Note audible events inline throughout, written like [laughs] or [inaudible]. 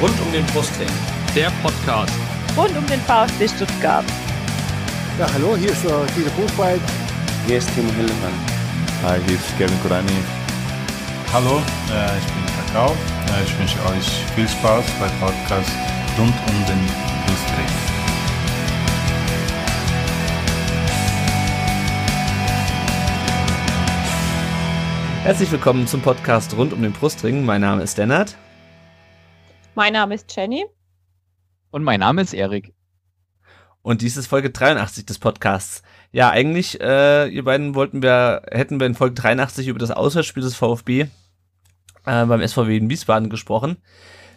rund um den Brustring. Der Podcast rund um den VfB Stuttgart. Ja, hallo, hier ist uh, äh, Dieter Buchwald. Hier ist Timo Hillemann. Hi, hier ist Kevin Kurani. Hallo, äh, ich bin Kakao. Äh, ich wünsche euch viel Spaß beim Podcast rund um den Brustring. Herzlich willkommen zum Podcast rund um den Brustring. Mein Name ist Dennard. Mein Name ist Jenny. Und mein Name ist Erik. Und dies ist Folge 83 des Podcasts. Ja, eigentlich, äh, ihr beiden wollten wir, hätten wir in Folge 83 über das Auswärtsspiel des VfB äh, beim SVW in Wiesbaden gesprochen.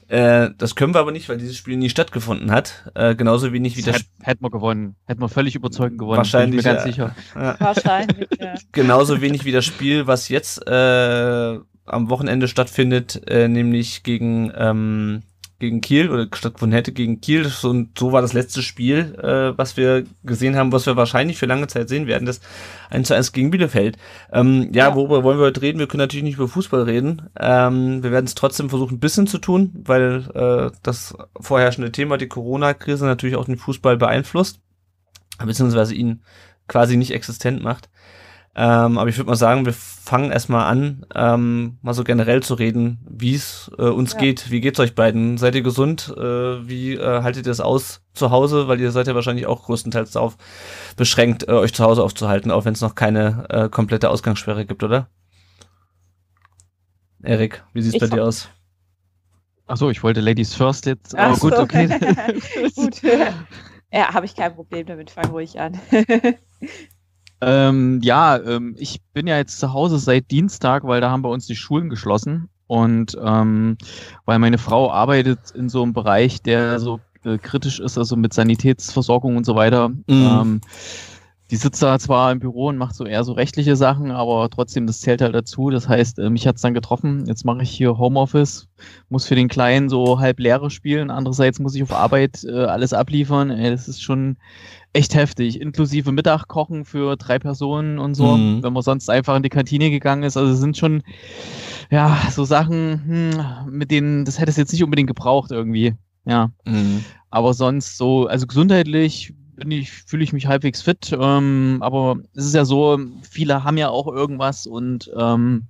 Äh, das können wir aber nicht, weil dieses Spiel nie stattgefunden hat. Äh, genauso wenig wie das. das Hätt, hätten wir gewonnen. Hätten wir völlig überzeugend gewonnen. Wahrscheinlich. Bin ich mir ja. sicher. Ja. Wahrscheinlich. Ja. [laughs] Genauso wenig wie das Spiel, was jetzt äh, am Wochenende stattfindet, äh, nämlich gegen ähm, gegen Kiel oder stattgefunden hätte gegen Kiel. Und so war das letzte Spiel, äh, was wir gesehen haben, was wir wahrscheinlich für lange Zeit sehen werden, das 1 zu 1 gegen Bielefeld. Ähm, ja, ja, worüber wollen wir heute reden? Wir können natürlich nicht über Fußball reden. Ähm, wir werden es trotzdem versuchen, ein bisschen zu tun, weil äh, das vorherrschende Thema, die Corona-Krise, natürlich auch den Fußball beeinflusst, beziehungsweise ihn quasi nicht existent macht. Ähm, aber ich würde mal sagen, wir fangen erstmal an, ähm, mal so generell zu reden, wie es äh, uns ja. geht. Wie geht's euch beiden? Seid ihr gesund? Äh, wie äh, haltet ihr es aus zu Hause? Weil ihr seid ja wahrscheinlich auch größtenteils darauf beschränkt, äh, euch zu Hause aufzuhalten, auch wenn es noch keine äh, komplette Ausgangssperre gibt, oder? Erik, wie sieht es bei dir aus? Achso, ich wollte Ladies First jetzt. Aber so. [laughs] gut, okay. [laughs] gut. Ja, habe ich kein Problem damit. Fang ruhig an. Ähm, ja, ähm, ich bin ja jetzt zu Hause seit Dienstag, weil da haben bei uns die Schulen geschlossen. Und ähm, weil meine Frau arbeitet in so einem Bereich, der so äh, kritisch ist, also mit Sanitätsversorgung und so weiter. Mhm. Ähm, die sitzt da zwar im Büro und macht so eher so rechtliche Sachen, aber trotzdem, das zählt halt dazu. Das heißt, äh, mich hat es dann getroffen. Jetzt mache ich hier Homeoffice, muss für den Kleinen so halb Leere spielen. Andererseits muss ich auf Arbeit äh, alles abliefern. Ey, das ist schon echt heftig. Inklusive Mittag kochen für drei Personen und so, mhm. wenn man sonst einfach in die Kantine gegangen ist. Also sind schon, ja, so Sachen, hm, mit denen, das hätte es jetzt nicht unbedingt gebraucht irgendwie. Ja. Mhm. Aber sonst so, also gesundheitlich bin ich, fühle ich mich halbwegs fit. Ähm, aber es ist ja so, viele haben ja auch irgendwas und ähm,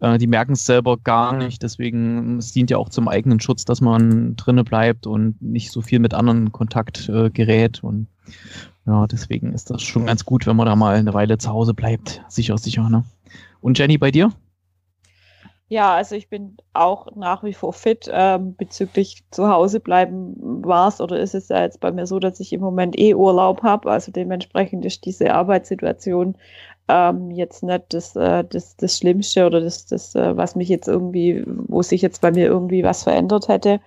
äh, die merken es selber gar nicht. Deswegen es dient ja auch zum eigenen Schutz, dass man drinne bleibt und nicht so viel mit anderen Kontakt äh, gerät. Und ja, deswegen ist das schon ganz gut, wenn man da mal eine Weile zu Hause bleibt. Sicher, sicher. Ne? Und Jenny, bei dir? Ja, also ich bin auch nach wie vor fit. Ähm, bezüglich zu Hause bleiben war es oder ist es ja jetzt bei mir so, dass ich im Moment eh Urlaub habe. Also dementsprechend ist diese Arbeitssituation ähm, jetzt nicht das, äh, das, das Schlimmste oder das, das äh, was mich jetzt irgendwie, wo sich jetzt bei mir irgendwie was verändert hätte.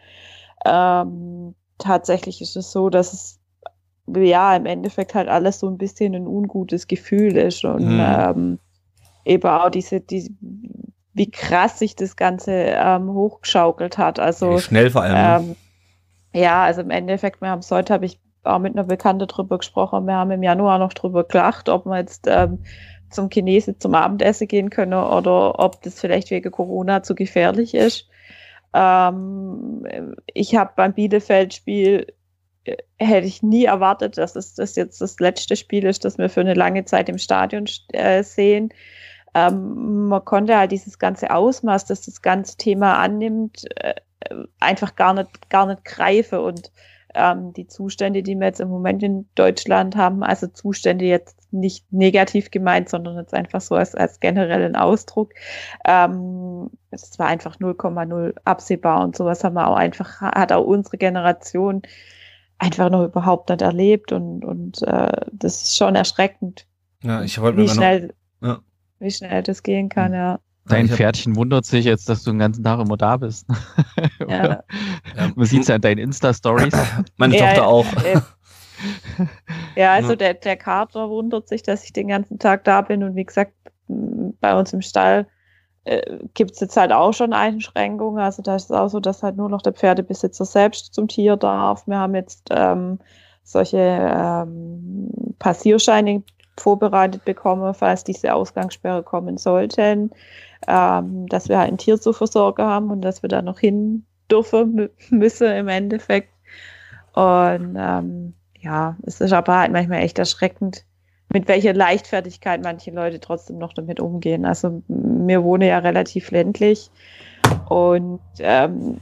Ähm, tatsächlich ist es so, dass es ja im Endeffekt halt alles so ein bisschen ein ungutes Gefühl ist und mhm. Ähm, eben auch diese, diese wie krass sich das Ganze ähm, hochgeschaukelt hat. Also wie schnell vor allem. Ne? Ähm, ja, also im Endeffekt, wir haben es heute, habe ich auch mit einer Bekannte drüber gesprochen. Wir haben im Januar noch drüber gelacht, ob wir jetzt ähm, zum Chinesen zum Abendessen gehen können oder ob das vielleicht wegen Corona zu gefährlich ist. Ähm, ich habe beim Bielefeld-Spiel äh, hätte ich nie erwartet, dass es das jetzt das letzte Spiel ist, das wir für eine lange Zeit im Stadion äh, sehen ähm, man konnte halt dieses ganze Ausmaß, das das ganze Thema annimmt, äh, einfach gar nicht, gar nicht greifen und ähm, die Zustände, die wir jetzt im Moment in Deutschland haben, also Zustände jetzt nicht negativ gemeint, sondern jetzt einfach so als, als generellen Ausdruck. Ähm, es war einfach 0,0 absehbar und sowas haben wir auch einfach, hat auch unsere Generation einfach noch überhaupt nicht erlebt und, und äh, das ist schon erschreckend. Ja, ich wollte mir noch, ja wie schnell das gehen kann, hm. ja. Dein Pferdchen wundert sich jetzt, dass du den ganzen Tag immer da bist. [laughs] Ja. Man sieht es ja an deinen Insta-Stories. [clears throat] Meine ja, Tochter auch. Ja, [laughs] also der, der Kater wundert sich, dass ich den ganzen Tag da bin. Und wie gesagt, bei uns im Stall äh, gibt es jetzt halt auch schon Einschränkungen. Also da ist es auch so, dass halt nur noch der Pferdebesitzer selbst zum Tier darf. Wir haben jetzt ähm, solche ähm, Passierscheine vorbereitet bekomme, falls diese Ausgangssperre kommen sollten, ähm, dass wir halt einen Tierzuversorger haben und dass wir da noch hin dürfen müssen im Endeffekt. Und ähm, ja, es ist aber halt manchmal echt erschreckend, mit welcher Leichtfertigkeit manche Leute trotzdem noch damit umgehen. Also mir wohne ja relativ ländlich und ähm,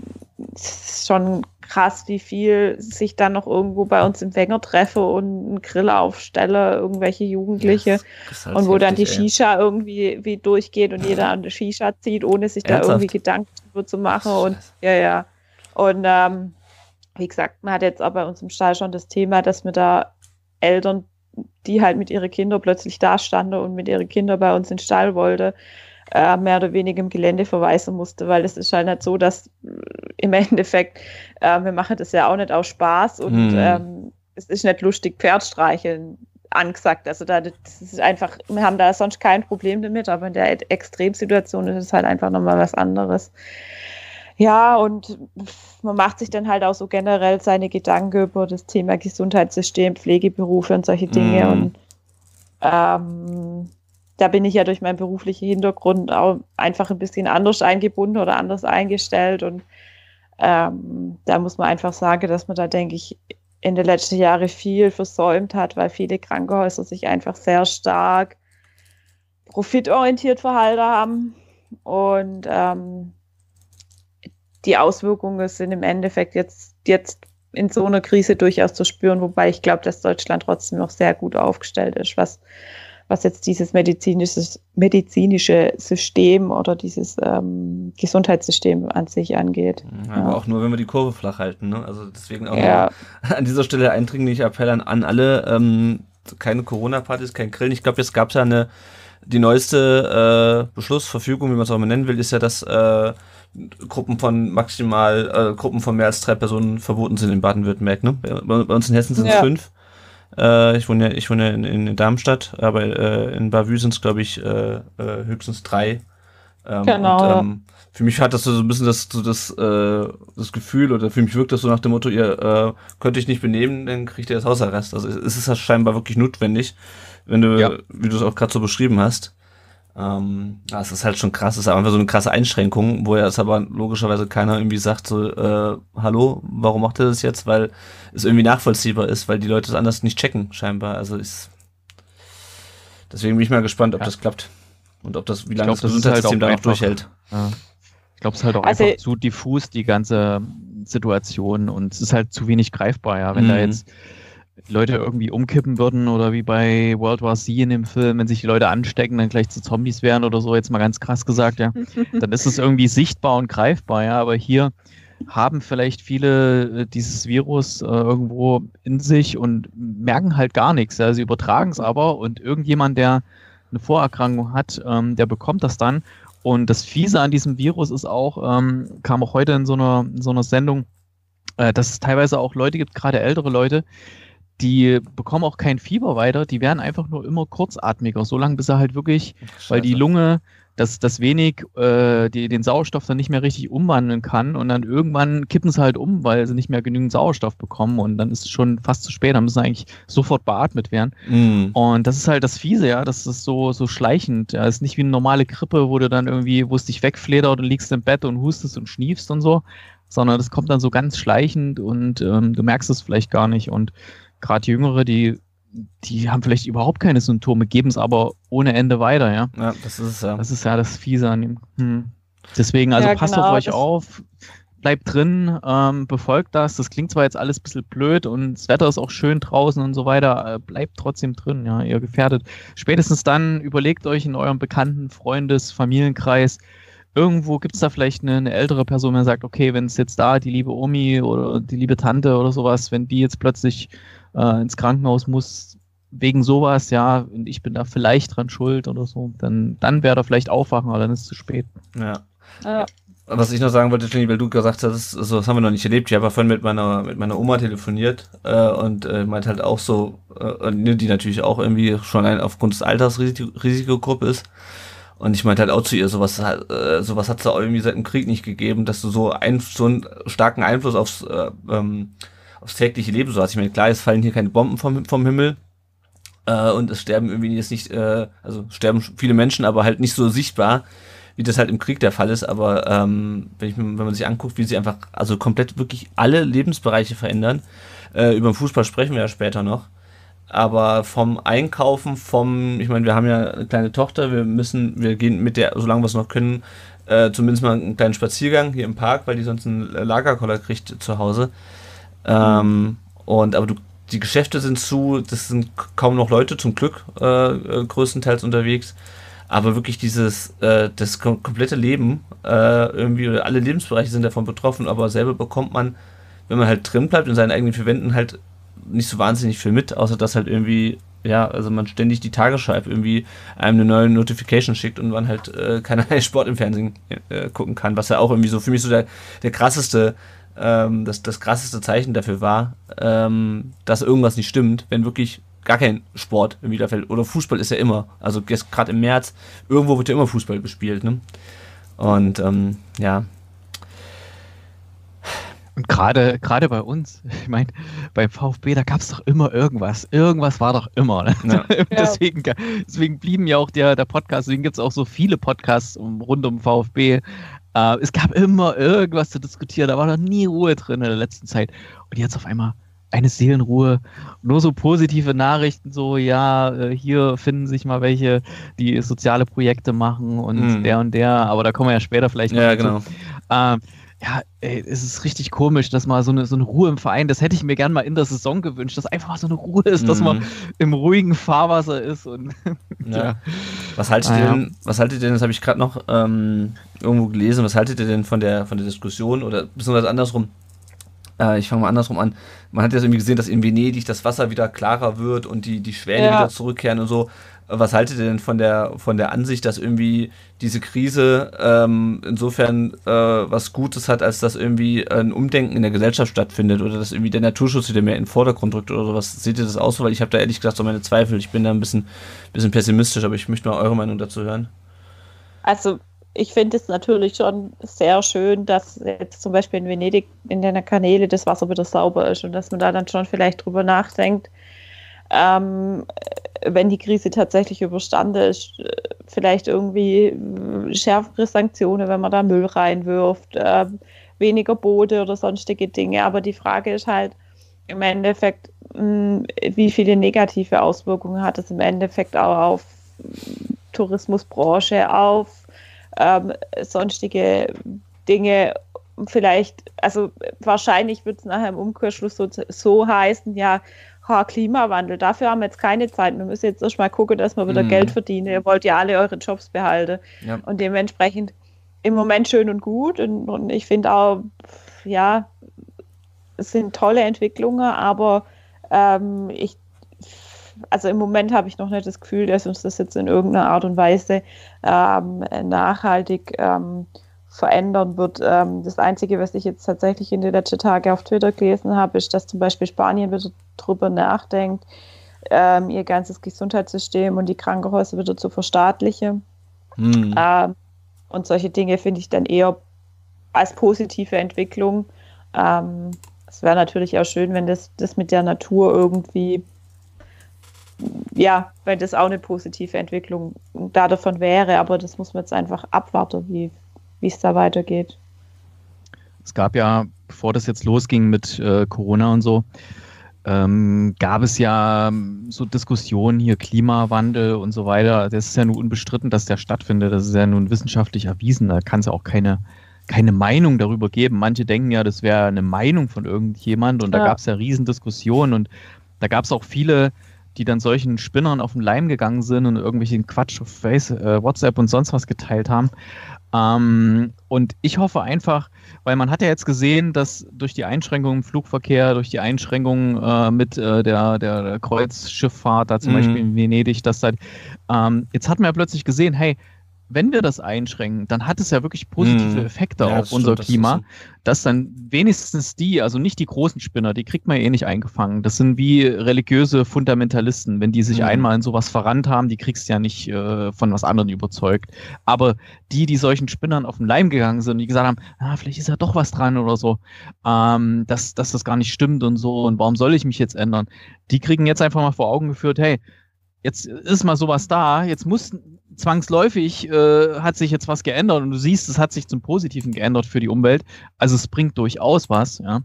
ist schon krass, wie viel sich dann noch irgendwo bei uns im Wenger treffe und einen Grill aufstelle, irgendwelche Jugendliche. Yes, und wo dann die Shisha ey. irgendwie wie durchgeht und jeder an der Shisha zieht, ohne sich Ernsthaft? da irgendwie Gedanken drüber zu machen. Und ja, ja. Und ähm, wie gesagt, man hat jetzt auch bei uns im Stall schon das Thema, dass wir da Eltern, die halt mit ihren Kindern plötzlich da standen und mit ihren Kindern bei uns in den Stall wollte, äh, mehr oder weniger im Gelände verweisen musste, weil es ist halt nicht so, dass äh, im [laughs] Endeffekt, äh, wir machen das ja auch nicht aus Spaß und mhm. ähm, es ist nicht lustig, Pferd streicheln angesagt. Also da, das ist einfach, wir haben da sonst kein Problem damit, aber in der e- Extremsituation ist es halt einfach nochmal was anderes. Ja, und man macht sich dann halt auch so generell seine Gedanken über das Thema Gesundheitssystem, Pflegeberufe und solche Dinge. Mm. Und ähm, da bin ich ja durch meinen beruflichen Hintergrund auch einfach ein bisschen anders eingebunden oder anders eingestellt. Und ähm, da muss man einfach sagen, dass man da, denke ich, in den letzten Jahren viel versäumt hat, weil viele Krankenhäuser sich einfach sehr stark profitorientiert verhalten haben. Und ähm, die Auswirkungen sind im Endeffekt jetzt, jetzt in so einer Krise durchaus zu spüren, wobei ich glaube, dass Deutschland trotzdem noch sehr gut aufgestellt ist, was was jetzt dieses medizinische, medizinische System oder dieses ähm, Gesundheitssystem an sich angeht. Ja, ja. Aber auch nur, wenn wir die Kurve flach halten. Ne? Also deswegen auch ja. [laughs] an dieser Stelle eindringlich Appell an, an alle. Ähm, keine Corona-Partys, kein Grillen. Ich glaube, jetzt gab es ja eine, die neueste äh, Beschlussverfügung, wie man es auch mal nennen will, ist ja, dass äh, Gruppen von maximal, äh, Gruppen von mehr als drei Personen verboten sind in Baden-Württemberg. Ne? Bei, bei, uns in Hessen sind es ja. fünf. Äh, ich wohne, ja, ich wohne in, in Darmstadt, aber äh, in Bavü sind es, glaube ich, äh, äh, höchstens drei. Ähm, genau. Und, ähm, für mich hat das so ein bisschen das, so das, äh, das Gefühl, oder für mich wirkt das so nach dem Motto, ihr äh, könnt euch nicht benehmen, dann kriegt ihr das Hausarrest. Also es ist das scheinbar wirklich notwendig, wenn du, ja. wie du es auch gerade so beschrieben hast. Ähm, das ist halt schon krass, das ist einfach so eine krasse Einschränkung, wo ja es aber logischerweise keiner irgendwie sagt, so, äh, hallo, warum macht er das jetzt? Weil es irgendwie nachvollziehbar ist, weil die Leute es anders nicht checken, scheinbar. Also ist. Deswegen bin ich mal gespannt, ob ja. das klappt. Und ob das, wie lange glaub, das Gesundheitssystem halt da noch durchhält. Ja. Ich glaube, es ist halt auch also, einfach zu diffus, die ganze Situation. Und es ist halt zu wenig greifbar, ja. Wenn da mhm. jetzt Leute irgendwie umkippen würden oder wie bei World War Z in dem Film, wenn sich die Leute anstecken, dann gleich zu Zombies wären oder so, jetzt mal ganz krass gesagt, ja, [laughs] dann ist es irgendwie sichtbar und greifbar, ja, aber hier haben vielleicht viele äh, dieses Virus äh, irgendwo in sich und merken halt gar nichts, ja, sie übertragen es aber und irgendjemand, der eine Vorerkrankung hat, ähm, der bekommt das dann und das Fiese an diesem Virus ist auch, ähm, kam auch heute in so einer, in so einer Sendung, äh, dass es teilweise auch Leute gibt, gerade ältere Leute, die bekommen auch kein Fieber weiter, die werden einfach nur immer kurzatmiger, so lange bis er halt wirklich, Scheiße. weil die Lunge das, das wenig äh, die, den Sauerstoff dann nicht mehr richtig umwandeln kann und dann irgendwann kippen sie halt um, weil sie nicht mehr genügend Sauerstoff bekommen und dann ist es schon fast zu spät, dann müssen sie eigentlich sofort beatmet werden. Mm. Und das ist halt das Fiese, ja, das ist so, so schleichend. Ja. Das ist nicht wie eine normale Grippe, wo du dann irgendwie, wo es dich wegfledert und liegst im Bett und hustest und schniefst und so, sondern das kommt dann so ganz schleichend und ähm, du merkst es vielleicht gar nicht und gerade Jüngere, die, die haben vielleicht überhaupt keine Symptome, geben es aber ohne Ende weiter, ja. Ja, das ist ja. Das ist ja das Fiese an ihm. Hm. Deswegen, also ja, passt genau, auf euch auf, bleibt drin, ähm, befolgt das. Das klingt zwar jetzt alles ein bisschen blöd und das Wetter ist auch schön draußen und so weiter, äh, bleibt trotzdem drin, ja, ihr gefährdet. Spätestens dann überlegt euch in eurem bekannten Freundes-, Familienkreis, irgendwo gibt es da vielleicht eine, eine, ältere Person, die sagt, okay, wenn es jetzt da die liebe Omi oder die liebe Tante oder sowas, wenn die jetzt plötzlich äh, ins Krankenhaus muss, wegen sowas, ja, und ich bin da vielleicht dran schuld oder so, dann, dann wäre da vielleicht aufwachen, aber dann ist es zu spät. Ja. ja. Was ich noch sagen wollte, Jenny, weil du gesagt hast, also, das haben wir noch nicht erlebt. Ich habe vorhin mit meiner, mit meiner Oma telefoniert äh, und äh, meint halt auch so, äh, die natürlich auch irgendwie schon ein, aufgrund des Alters Risikogruppe ist. Und ich meinte halt auch zu ihr, sowas, äh, sowas hat es auch irgendwie seit dem Krieg nicht gegeben, dass du so, ein, so einen starken Einfluss aufs, äh, ähm, aufs tägliche Leben so hast. Ich meine, klar, es fallen hier keine Bomben vom, vom Himmel äh, und es sterben irgendwie jetzt nicht, äh, also sterben viele Menschen, aber halt nicht so sichtbar, wie das halt im Krieg der Fall ist. Aber ähm, wenn, ich, wenn man sich anguckt, wie sie einfach, also komplett wirklich alle Lebensbereiche verändern, äh, über den Fußball sprechen wir ja später noch aber vom Einkaufen, vom, ich meine, wir haben ja eine kleine Tochter, wir müssen, wir gehen mit der, solange wir es noch können, äh, zumindest mal einen kleinen Spaziergang hier im Park, weil die sonst einen Lagerkoller kriegt zu Hause. Ähm, und aber du, die Geschäfte sind zu, das sind kaum noch Leute, zum Glück äh, äh größtenteils unterwegs. Aber wirklich dieses, äh, das komplette Leben, äh, irgendwie, alle Lebensbereiche sind davon betroffen, aber selber bekommt man, wenn man halt drin bleibt in seinen eigenen Verwenden, halt nicht so wahnsinnig viel mit, außer dass halt irgendwie, ja, also man ständig die Tagesschreib irgendwie einem eine neue Notification schickt und man halt äh, [laughs] keinerlei Sport im Fernsehen äh, gucken kann, was ja auch irgendwie so für mich so der, der krasseste, ähm, das, das krasseste Zeichen dafür war, ähm, dass irgendwas nicht stimmt, wenn wirklich gar kein Sport im Wiederfeld oder Fußball ist ja immer, also gerade im März, irgendwo wird ja immer Fußball gespielt, ne? Und ähm, ja, und gerade, gerade bei uns, [laughs] ich meine, beim VfB, da gab es doch immer irgendwas. Irgendwas war doch immer. Ne? Ja. [laughs] deswegen, deswegen blieben ja auch der, der Podcast, deswegen gibt es auch so viele Podcasts rund um VfB. Äh, es gab immer irgendwas zu diskutieren, da war doch nie Ruhe drin in der letzten Zeit. Und jetzt auf einmal eine Seelenruhe, nur so positive Nachrichten, so ja, äh, hier finden sich mal welche, die soziale Projekte machen und mhm. der und der, aber da kommen wir ja später vielleicht ja, noch genau. Zu. Ähm, ja, ey, es ist richtig komisch, dass mal so eine, so eine Ruhe im Verein, das hätte ich mir gern mal in der Saison gewünscht, dass einfach mal so eine Ruhe ist, mhm. dass man mhm. im ruhigen Fahrwasser ist. Und [laughs] ja. Was haltet ah, ihr denn, was haltet ihr denn, das habe ich gerade noch ähm, irgendwo gelesen, was haltet ihr denn von der, von der Diskussion oder besonders andersrum? Äh, ich fange mal andersrum an. Man hat ja irgendwie gesehen, dass in Venedig das Wasser wieder klarer wird und die, die Schwäne ja. wieder zurückkehren und so. Was haltet ihr denn von der, von der Ansicht, dass irgendwie diese Krise ähm, insofern äh, was Gutes hat, als dass irgendwie ein Umdenken in der Gesellschaft stattfindet oder dass irgendwie der Naturschutz wieder mehr in den Vordergrund rückt oder sowas? Seht ihr das auch so? Weil ich habe da ehrlich gesagt so meine Zweifel. Ich bin da ein bisschen, bisschen pessimistisch, aber ich möchte mal eure Meinung dazu hören. Also ich finde es natürlich schon sehr schön, dass jetzt zum Beispiel in Venedig in den Kanäle das Wasser wieder sauber ist und dass man da dann schon vielleicht drüber nachdenkt, ähm, wenn die Krise tatsächlich überstanden ist, vielleicht irgendwie äh, schärfere Sanktionen, wenn man da Müll reinwirft, äh, weniger Boote oder sonstige Dinge. Aber die Frage ist halt im Endeffekt, mh, mm, wie viele negative Auswirkungen hat es im Endeffekt auch auf Tourismusbranche, auf ähm, sonstige Dinge vielleicht, also wahrscheinlich wird es nachher im Umkehrschluss so, so heißen, ja, ha, Klimawandel, dafür haben wir jetzt keine Zeit. Wir müssen jetzt erstmal gucken, dass wir wieder mhm. Geld verdienen. Ihr wollt ja alle eure Jobs behalten. Ja. Und dementsprechend im Moment schön und gut. Und, und ich finde auch, ja, es sind tolle Entwicklungen, aber ähm, ich, also im Moment habe ich noch nicht das Gefühl, dass uns das jetzt in irgendeiner Art und Weise ähm, nachhaltig ähm, verändern wird. Ähm, das Einzige, was ich jetzt tatsächlich in den letzten Tagen auf Twitter gelesen habe, ist, dass zum Beispiel Spanien wieder drüber nachdenkt, ähm, ihr ganzes Gesundheitssystem und die Krankenhäuser wieder zu verstaatlichen. Hm. Ähm, und solche Dinge finde ich dann eher als positive Entwicklung. es wäre natürlich auch schön, wenn das, das mit der Natur irgendwie ja, wenn das auch eine positive Entwicklung da davon wäre, aber das muss man jetzt einfach abwarten, wie, wie es da weitergeht. Es gab ja, bevor das jetzt losging mit äh, Corona und so, ähm, gab es ja ähm, so Diskussionen hier Klimawandel und so weiter. Das ist ja nun unbestritten, dass der stattfindet. Das ist ja nun wissenschaftlich erwiesen. Da kann es ja auch keine, keine Meinung darüber geben. Manche denken ja, das wäre eine Meinung von irgendjemand und ja. da gab es ja Riesendiskussionen und da gab es auch viele, die dann solchen Spinnern auf den Leim gegangen sind und irgendwelchen Quatsch auf Face, äh, WhatsApp und sonst was geteilt haben. Ähm, und ich hoffe einfach, weil man hat ja jetzt gesehen, dass durch die Einschränkungen im Flugverkehr, durch die Einschränkungen äh, mit äh, der, der Kreuzschifffahrt, da zum mhm. Beispiel in Venedig, dass halt, ähm, jetzt hat man ja plötzlich gesehen, hey, wenn wir das einschränken, dann hat es ja wirklich positive hm. Effekte ja, auf unser stimmt, Klima, das dass dann wenigstens die, also nicht die großen Spinner, die kriegt man eh nicht eingefangen. Das sind wie religiöse Fundamentalisten. Wenn die sich hm. einmal in sowas verrannt haben, die kriegst du ja nicht äh, von was anderem überzeugt. Aber die, die solchen Spinnern auf den Leim gegangen sind, die gesagt haben, ah, vielleicht ist ja doch was dran oder so, ähm, dass, dass das gar nicht stimmt und so und warum soll ich mich jetzt ändern, die kriegen jetzt einfach mal vor Augen geführt, hey, jetzt ist mal sowas da, jetzt muss zwangsläufig äh, hat sich jetzt was geändert und du siehst, es hat sich zum Positiven geändert für die Umwelt. Also es bringt durchaus was, ja.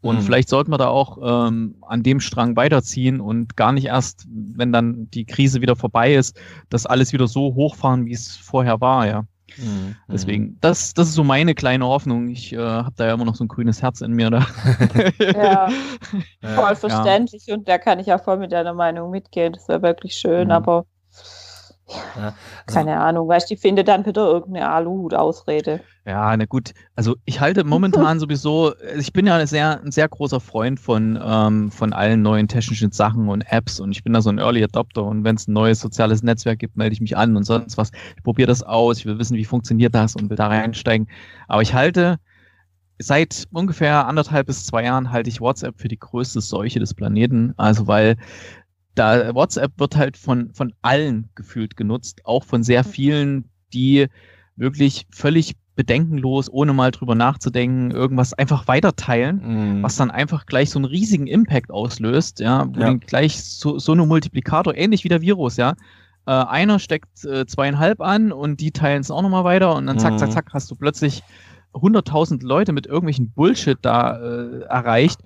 Und mhm. vielleicht sollten wir da auch ähm, an dem Strang weiterziehen und gar nicht erst, wenn dann die Krise wieder vorbei ist, das alles wieder so hochfahren, wie es vorher war, ja. Mhm. Deswegen, das, das ist so meine kleine Hoffnung. Ich äh, habe da ja immer noch so ein grünes Herz in mir da. [laughs] ja, [laughs] voll verständlich ja. und da kann ich ja voll mit deiner Meinung mitgehen. Das wäre wirklich schön, mhm. aber ja, also, Keine Ahnung, weißt du, ich finde dann wieder irgendeine Aluhut-Ausrede. Ja, na gut. Also ich halte momentan [laughs] sowieso, also ich bin ja ein sehr, ein sehr großer Freund von, ähm, von allen neuen technischen Sachen und Apps und ich bin da so ein Early Adopter und wenn es ein neues soziales Netzwerk gibt, melde ich mich an und sonst was. Ich probiere das aus, ich will wissen, wie funktioniert das und will da reinsteigen. Aber ich halte seit ungefähr anderthalb bis zwei Jahren halte ich WhatsApp für die größte Seuche des Planeten. Also weil da WhatsApp wird halt von, von allen gefühlt genutzt, auch von sehr mhm. vielen, die wirklich völlig bedenkenlos, ohne mal drüber nachzudenken, irgendwas einfach weiterteilen, mm. was dann einfach gleich so einen riesigen Impact auslöst, ja, wo ja. gleich so, so eine Multiplikator, ähnlich wie der Virus, ja. Äh, einer steckt äh, zweieinhalb an und die teilen es auch nochmal weiter und dann zack, zack, mhm. zack, hast du plötzlich 100.000 Leute mit irgendwelchen Bullshit da äh, erreicht,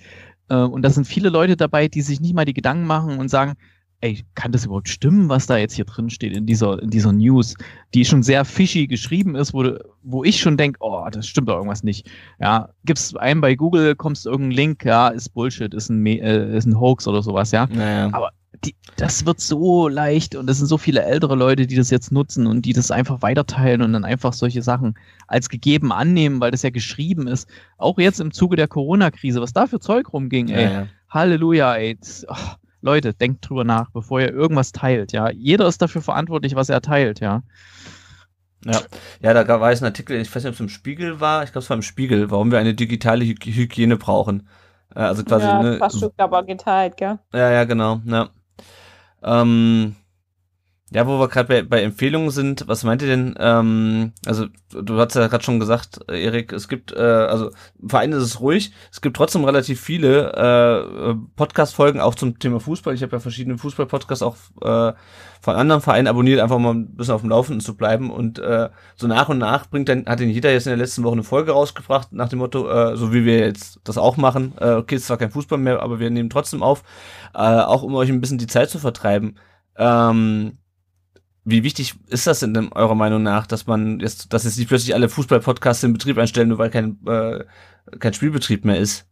ähm, und da sind viele Leute dabei, die sich nicht mal die Gedanken machen und sagen, ey, kann das überhaupt stimmen, was da jetzt hier drin steht in dieser, in dieser News, die schon sehr fishy geschrieben ist, wo, wo ich schon denke, oh, das stimmt doch irgendwas nicht. Ja, gibst einen bei Google, kommst irgendeinen Link, ja, ist Bullshit, ist ein, äh, ist ein Hoax oder sowas, ja. Naja. Aber die, das wird so leicht und es sind so viele ältere Leute, die das jetzt nutzen und die das einfach weiterteilen und dann einfach solche Sachen als gegeben annehmen, weil das ja geschrieben ist. Auch jetzt im Zuge der Corona-Krise, was da für Zeug rumging, ey. Ja, ja. Halleluja, ey. Oh, Leute, denkt drüber nach, bevor ihr irgendwas teilt, ja. Jeder ist dafür verantwortlich, was er teilt, ja. Ja, ja da war jetzt ein Artikel, ich weiß nicht, ob es im Spiegel war, ich glaube, es war im Spiegel, warum wir eine digitale Hygiene brauchen. Äh, also quasi, ja, ne? Fast schon aber geteilt, gell? Ja, ja, genau, ja. Ähm, Ja, wo wir gerade bei, bei Empfehlungen sind, was meint ihr denn? Ähm, also, du hast ja gerade schon gesagt, äh, Erik, es gibt, äh, also vor allem ist es ruhig, es gibt trotzdem relativ viele äh, äh Podcast-Folgen auch zum Thema Fußball. Ich habe ja verschiedene Fußball-Podcasts auch äh, von anderen Vereinen abonniert, einfach mal ein bisschen auf dem Laufenden zu bleiben. Und äh, so nach und nach bringt dann, hat denn jeder jetzt in der letzten Woche eine Folge rausgebracht, nach dem Motto, äh, so wie wir jetzt das auch machen. Äh, okay, ist zwar kein Fußball mehr, aber wir nehmen trotzdem auf, äh, auch um euch ein bisschen die Zeit zu vertreiben. Ähm, wie wichtig ist das denn eurer Meinung nach, dass man jetzt, dass jetzt nicht plötzlich alle Fußball-Podcasts in Betrieb einstellen, nur weil kein, äh, kein Spielbetrieb mehr ist?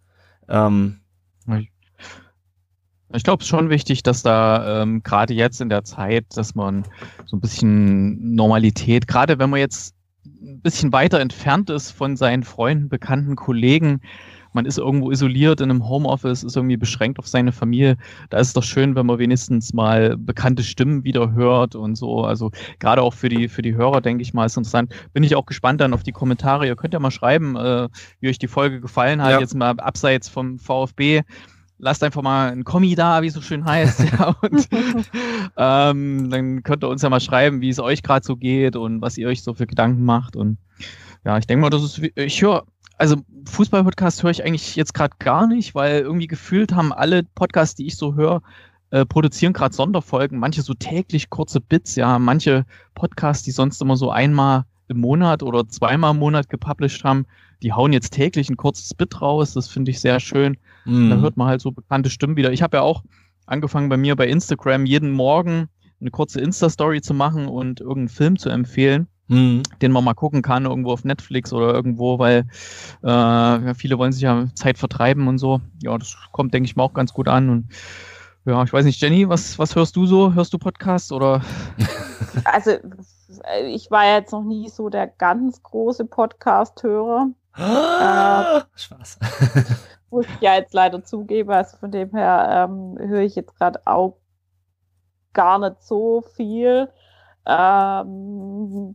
Ähm. Ich glaube, es ist schon wichtig, dass da ähm, gerade jetzt in der Zeit, dass man so ein bisschen Normalität, gerade wenn man jetzt ein bisschen weiter entfernt ist von seinen Freunden, Bekannten, Kollegen, man ist irgendwo isoliert in einem Homeoffice, ist irgendwie beschränkt auf seine Familie. Da ist es doch schön, wenn man wenigstens mal bekannte Stimmen wieder hört und so. Also gerade auch für die, für die Hörer, denke ich mal, ist interessant. Bin ich auch gespannt dann auf die Kommentare. Ihr könnt ja mal schreiben, äh, wie euch die Folge gefallen hat, ja. jetzt mal abseits vom VfB lasst einfach mal ein Kommi da, wie es so schön heißt. [laughs] Ja, und [laughs] ähm, dann könnt ihr uns ja mal schreiben, wie es euch gerade so geht und was ihr euch so für Gedanken macht. Und ja, ich denke mal, das ist, ich höre also Fußball-Podcast höre ich eigentlich jetzt gerade gar nicht, weil irgendwie gefühlt haben alle Podcasts, die ich so höre, äh, produzieren gerade Sonderfolgen, manche so täglich kurze Bits, ja, manche Podcasts, die sonst immer so einmal im Monat oder zweimal im Monat gepublished haben, die hauen jetzt täglich ein kurzes Bit raus, das finde ich sehr schön. Mhm. Da hört man halt so bekannte Stimmen wieder. Ich habe ja auch angefangen bei mir bei Instagram jeden Morgen eine kurze Insta-Story zu machen und irgendeinen Film zu empfehlen mhm. den man mal gucken kann, irgendwo auf Netflix oder irgendwo, weil äh, ja, viele wollen sich ja Zeit vertreiben und so. Ja, das kommt, denke ich mal, auch ganz gut an. Und ja, ich weiß nicht, Jenny, was, was hörst du so? Hörst du Podcasts oder? [laughs] Also, ich war jetzt noch nie so der ganz große Podcast-Hörer. [gasps] äh, Spaß. [laughs] muss ich ja jetzt leider zugeben. Also von dem her ähm, höre ich jetzt gerade auch gar nicht so viel. Ähm,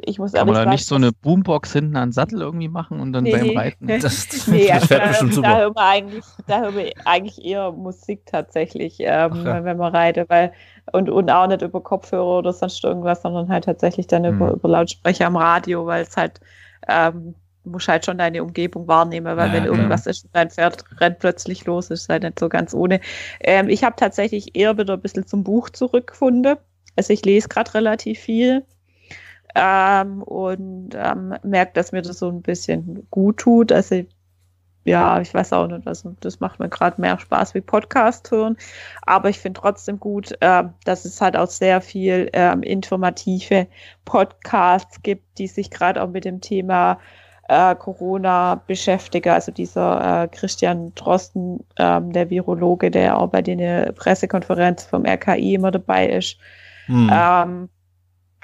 ich muss Kann man da nicht so eine Boombox hinten an den Sattel irgendwie machen und dann nee. beim Reiten? Das, nee, das fährt da, bestimmt super. Da höre eigentlich, da höre ich eigentlich eher Musik tatsächlich, ähm, Ach, ja. wenn man reitet, weil und, und auch nicht über Kopfhörer oder sonst irgendwas, sondern halt tatsächlich dann hm. über, Lautsprecher am Radio, weil es halt ähm, musst halt schon deine Umgebung wahrnehmen, weil ja, wenn irgendwas ja. ist, dein Pferd rennt plötzlich los, ist halt nicht so ganz ohne. Ähm, ich habe tatsächlich eher wieder ein bisschen zum Buch zurückgefunden. Also ich lese gerade relativ viel ähm, und ähm, merke, dass mir das so ein bisschen gut tut. Also ja, ich weiß auch nicht, also das macht mir gerade mehr Spaß wie Podcast hören, aber ich finde trotzdem gut, äh, dass es halt auch sehr viel ähm, informative Podcasts gibt, die sich gerade auch mit dem Thema äh, Corona beschäftigen. Also dieser äh, Christian Drosten, ähm, der Virologe, der auch bei den Pressekonferenz vom RKI immer dabei ist, Mhm. Ähm,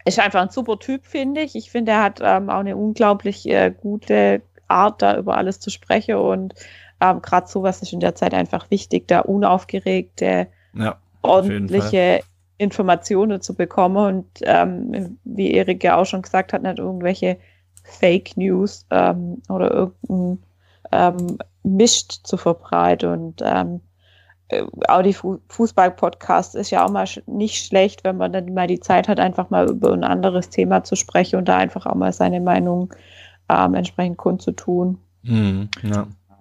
ist einfach ein super Typ, finde ich. Ich finde, er hat ähm, auch eine unglaublich äh, gute Art, da über alles zu sprechen. Und ähm, gerade sowas ist in der Zeit einfach wichtig, da unaufgeregte, ja, ordentliche Informationen zu bekommen. Und ähm, wie Erik ja auch schon gesagt hat, nicht irgendwelche Fake News ähm, oder irgendein ähm, Mist zu verbreiten. Und ähm, äh, Audi Fußball Podcast ist ja auch mal nicht schlecht, wenn man dann mal die Zeit hat, einfach mal über ein anderes Thema zu sprechen und da einfach auch mal seine Meinung ähm, entsprechend kundzutun. Mhm, ja. ja.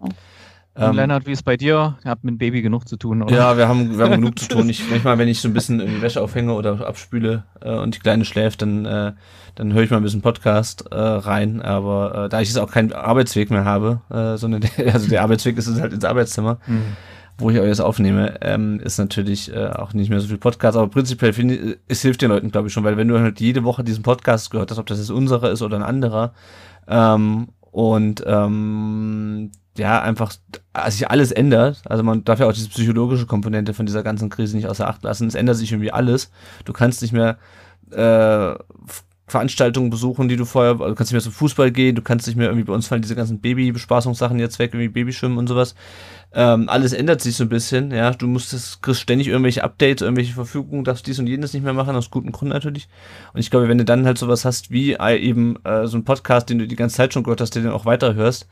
Und ähm, Lennart, wie ist bei dir? Ihr habt mit dem Baby genug zu tun, oder? Ja, wir haben, wir haben genug zu [laughs] tun. Ich, manchmal, wenn ich so ein bisschen irgendwie Wäsche aufhänge oder abspüle äh, und die Kleine schläft, dann, äh, dann höre ich mal ein bisschen Podcast äh, rein. Aber äh, da ich jetzt auch keinen Arbeitsweg mehr habe, äh, sondern der, [laughs] also der Arbeitsweg ist halt ins Arbeitszimmer, mhm wo ich euch jetzt aufnehme, ähm, ist natürlich äh, auch nicht mehr so viel Podcast, aber prinzipiell finde ich, äh, es hilft den Leuten, glaube ich, schon, weil wenn du halt jede Woche diesen Podcast gehört hast, ob das jetzt unserer ist oder ein anderer, ähm, und ähm, ja, einfach also sich alles ändert. Also man darf ja auch diese psychologische Komponente von dieser ganzen Krise nicht außer Acht lassen. Es ändert sich irgendwie alles. Du kannst nicht mehr äh, Veranstaltungen besuchen, die du vorher, also du kannst nicht mehr zum Fußball gehen, du kannst nicht mehr irgendwie bei uns fallen diese ganzen Babybespaßungssachen jetzt weg, irgendwie Babyschwimmen und sowas. Ähm, alles ändert sich so ein bisschen, ja. Du musstest, kriegst ständig irgendwelche Updates, irgendwelche Verfügungen, darfst dies und jenes nicht mehr machen, aus gutem Grund natürlich. Und ich glaube, wenn du dann halt sowas hast wie äh, eben äh, so ein Podcast, den du die ganze Zeit schon gehört hast, den du auch weiterhörst,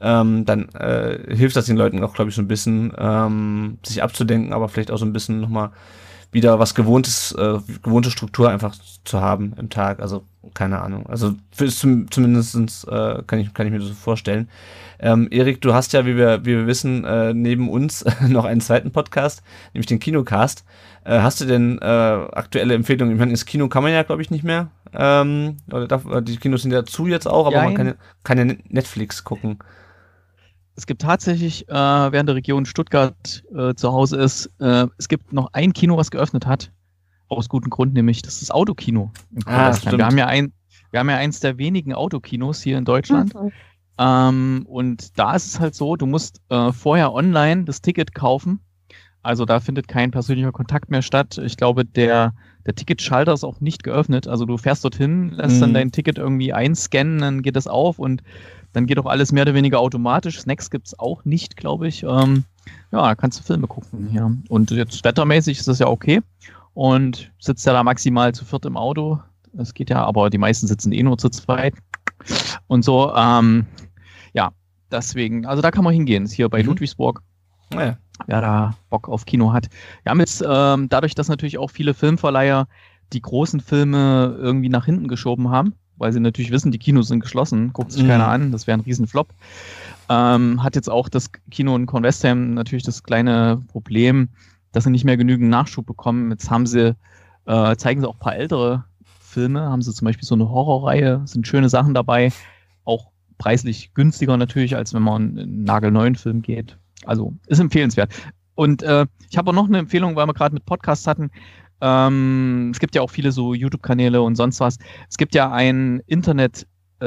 ähm, dann äh, hilft das den Leuten auch, glaube ich, so ein bisschen, ähm, sich abzudenken, aber vielleicht auch so ein bisschen nochmal mal wieder was gewohntes, äh, gewohnte Struktur einfach zu haben im Tag. Also keine Ahnung. Also zum, zumindest äh, kann, ich, kann ich mir das so vorstellen. Ähm, Erik, du hast ja, wie wir, wie wir wissen, äh, neben uns [laughs] noch einen zweiten Podcast, nämlich den Kinocast. Äh, hast du denn äh, aktuelle Empfehlungen? Ich meine, ins Kino kann man ja, glaube ich, nicht mehr. Ähm, oder darf, äh, die Kinos sind ja zu jetzt auch, aber Nein. man kann, kann ja Netflix gucken. Es gibt tatsächlich, äh, während der Region Stuttgart äh, zu Hause ist, äh, es gibt noch ein Kino, was geöffnet hat. Aus gutem Grund, nämlich das ist das Autokino. ah, Wir haben ja ein, wir haben ja eins der wenigen Autokinos hier in Deutschland. Mhm. Ähm, und da ist es halt so, du musst äh, vorher online das Ticket kaufen. Also da findet kein persönlicher Kontakt mehr statt. Ich glaube, der, der Ticketschalter ist auch nicht geöffnet. Also du fährst dorthin, lässt mhm. dann dein Ticket irgendwie einscannen, dann geht das auf und dann geht auch alles mehr oder weniger automatisch. Snacks gibt es auch nicht, glaube ich. Ähm, ja, kannst du Filme gucken. Ja. Und jetzt wettermäßig ist das ja okay. Und sitzt ja da maximal zu viert im Auto. Das geht ja, aber die meisten sitzen eh nur zu zweit. Und so, ähm, ja, deswegen, also da kann man hingehen. Ist hier bei mhm. Ludwigsburg. Ja. Wer da Bock auf Kino hat. Wir haben jetzt ähm, dadurch, dass natürlich auch viele Filmverleiher die großen Filme irgendwie nach hinten geschoben haben, weil sie natürlich wissen, die Kinos sind geschlossen, guckt sich mhm. keiner an, das wäre ein Riesenflop. Ähm, hat jetzt auch das Kino in Convestham natürlich das kleine Problem, dass sie nicht mehr genügend Nachschub bekommen. Jetzt haben sie, äh, zeigen sie auch ein paar ältere Filme, haben sie zum Beispiel so eine Horrorreihe, sind schöne Sachen dabei, auch preislich günstiger natürlich, als wenn man einen nagelneuen Film geht. Also ist empfehlenswert. Und äh, ich habe auch noch eine Empfehlung, weil wir gerade mit Podcasts hatten. Ähm, es gibt ja auch viele so YouTube-Kanäle und sonst was. Es gibt ja ein Internet äh,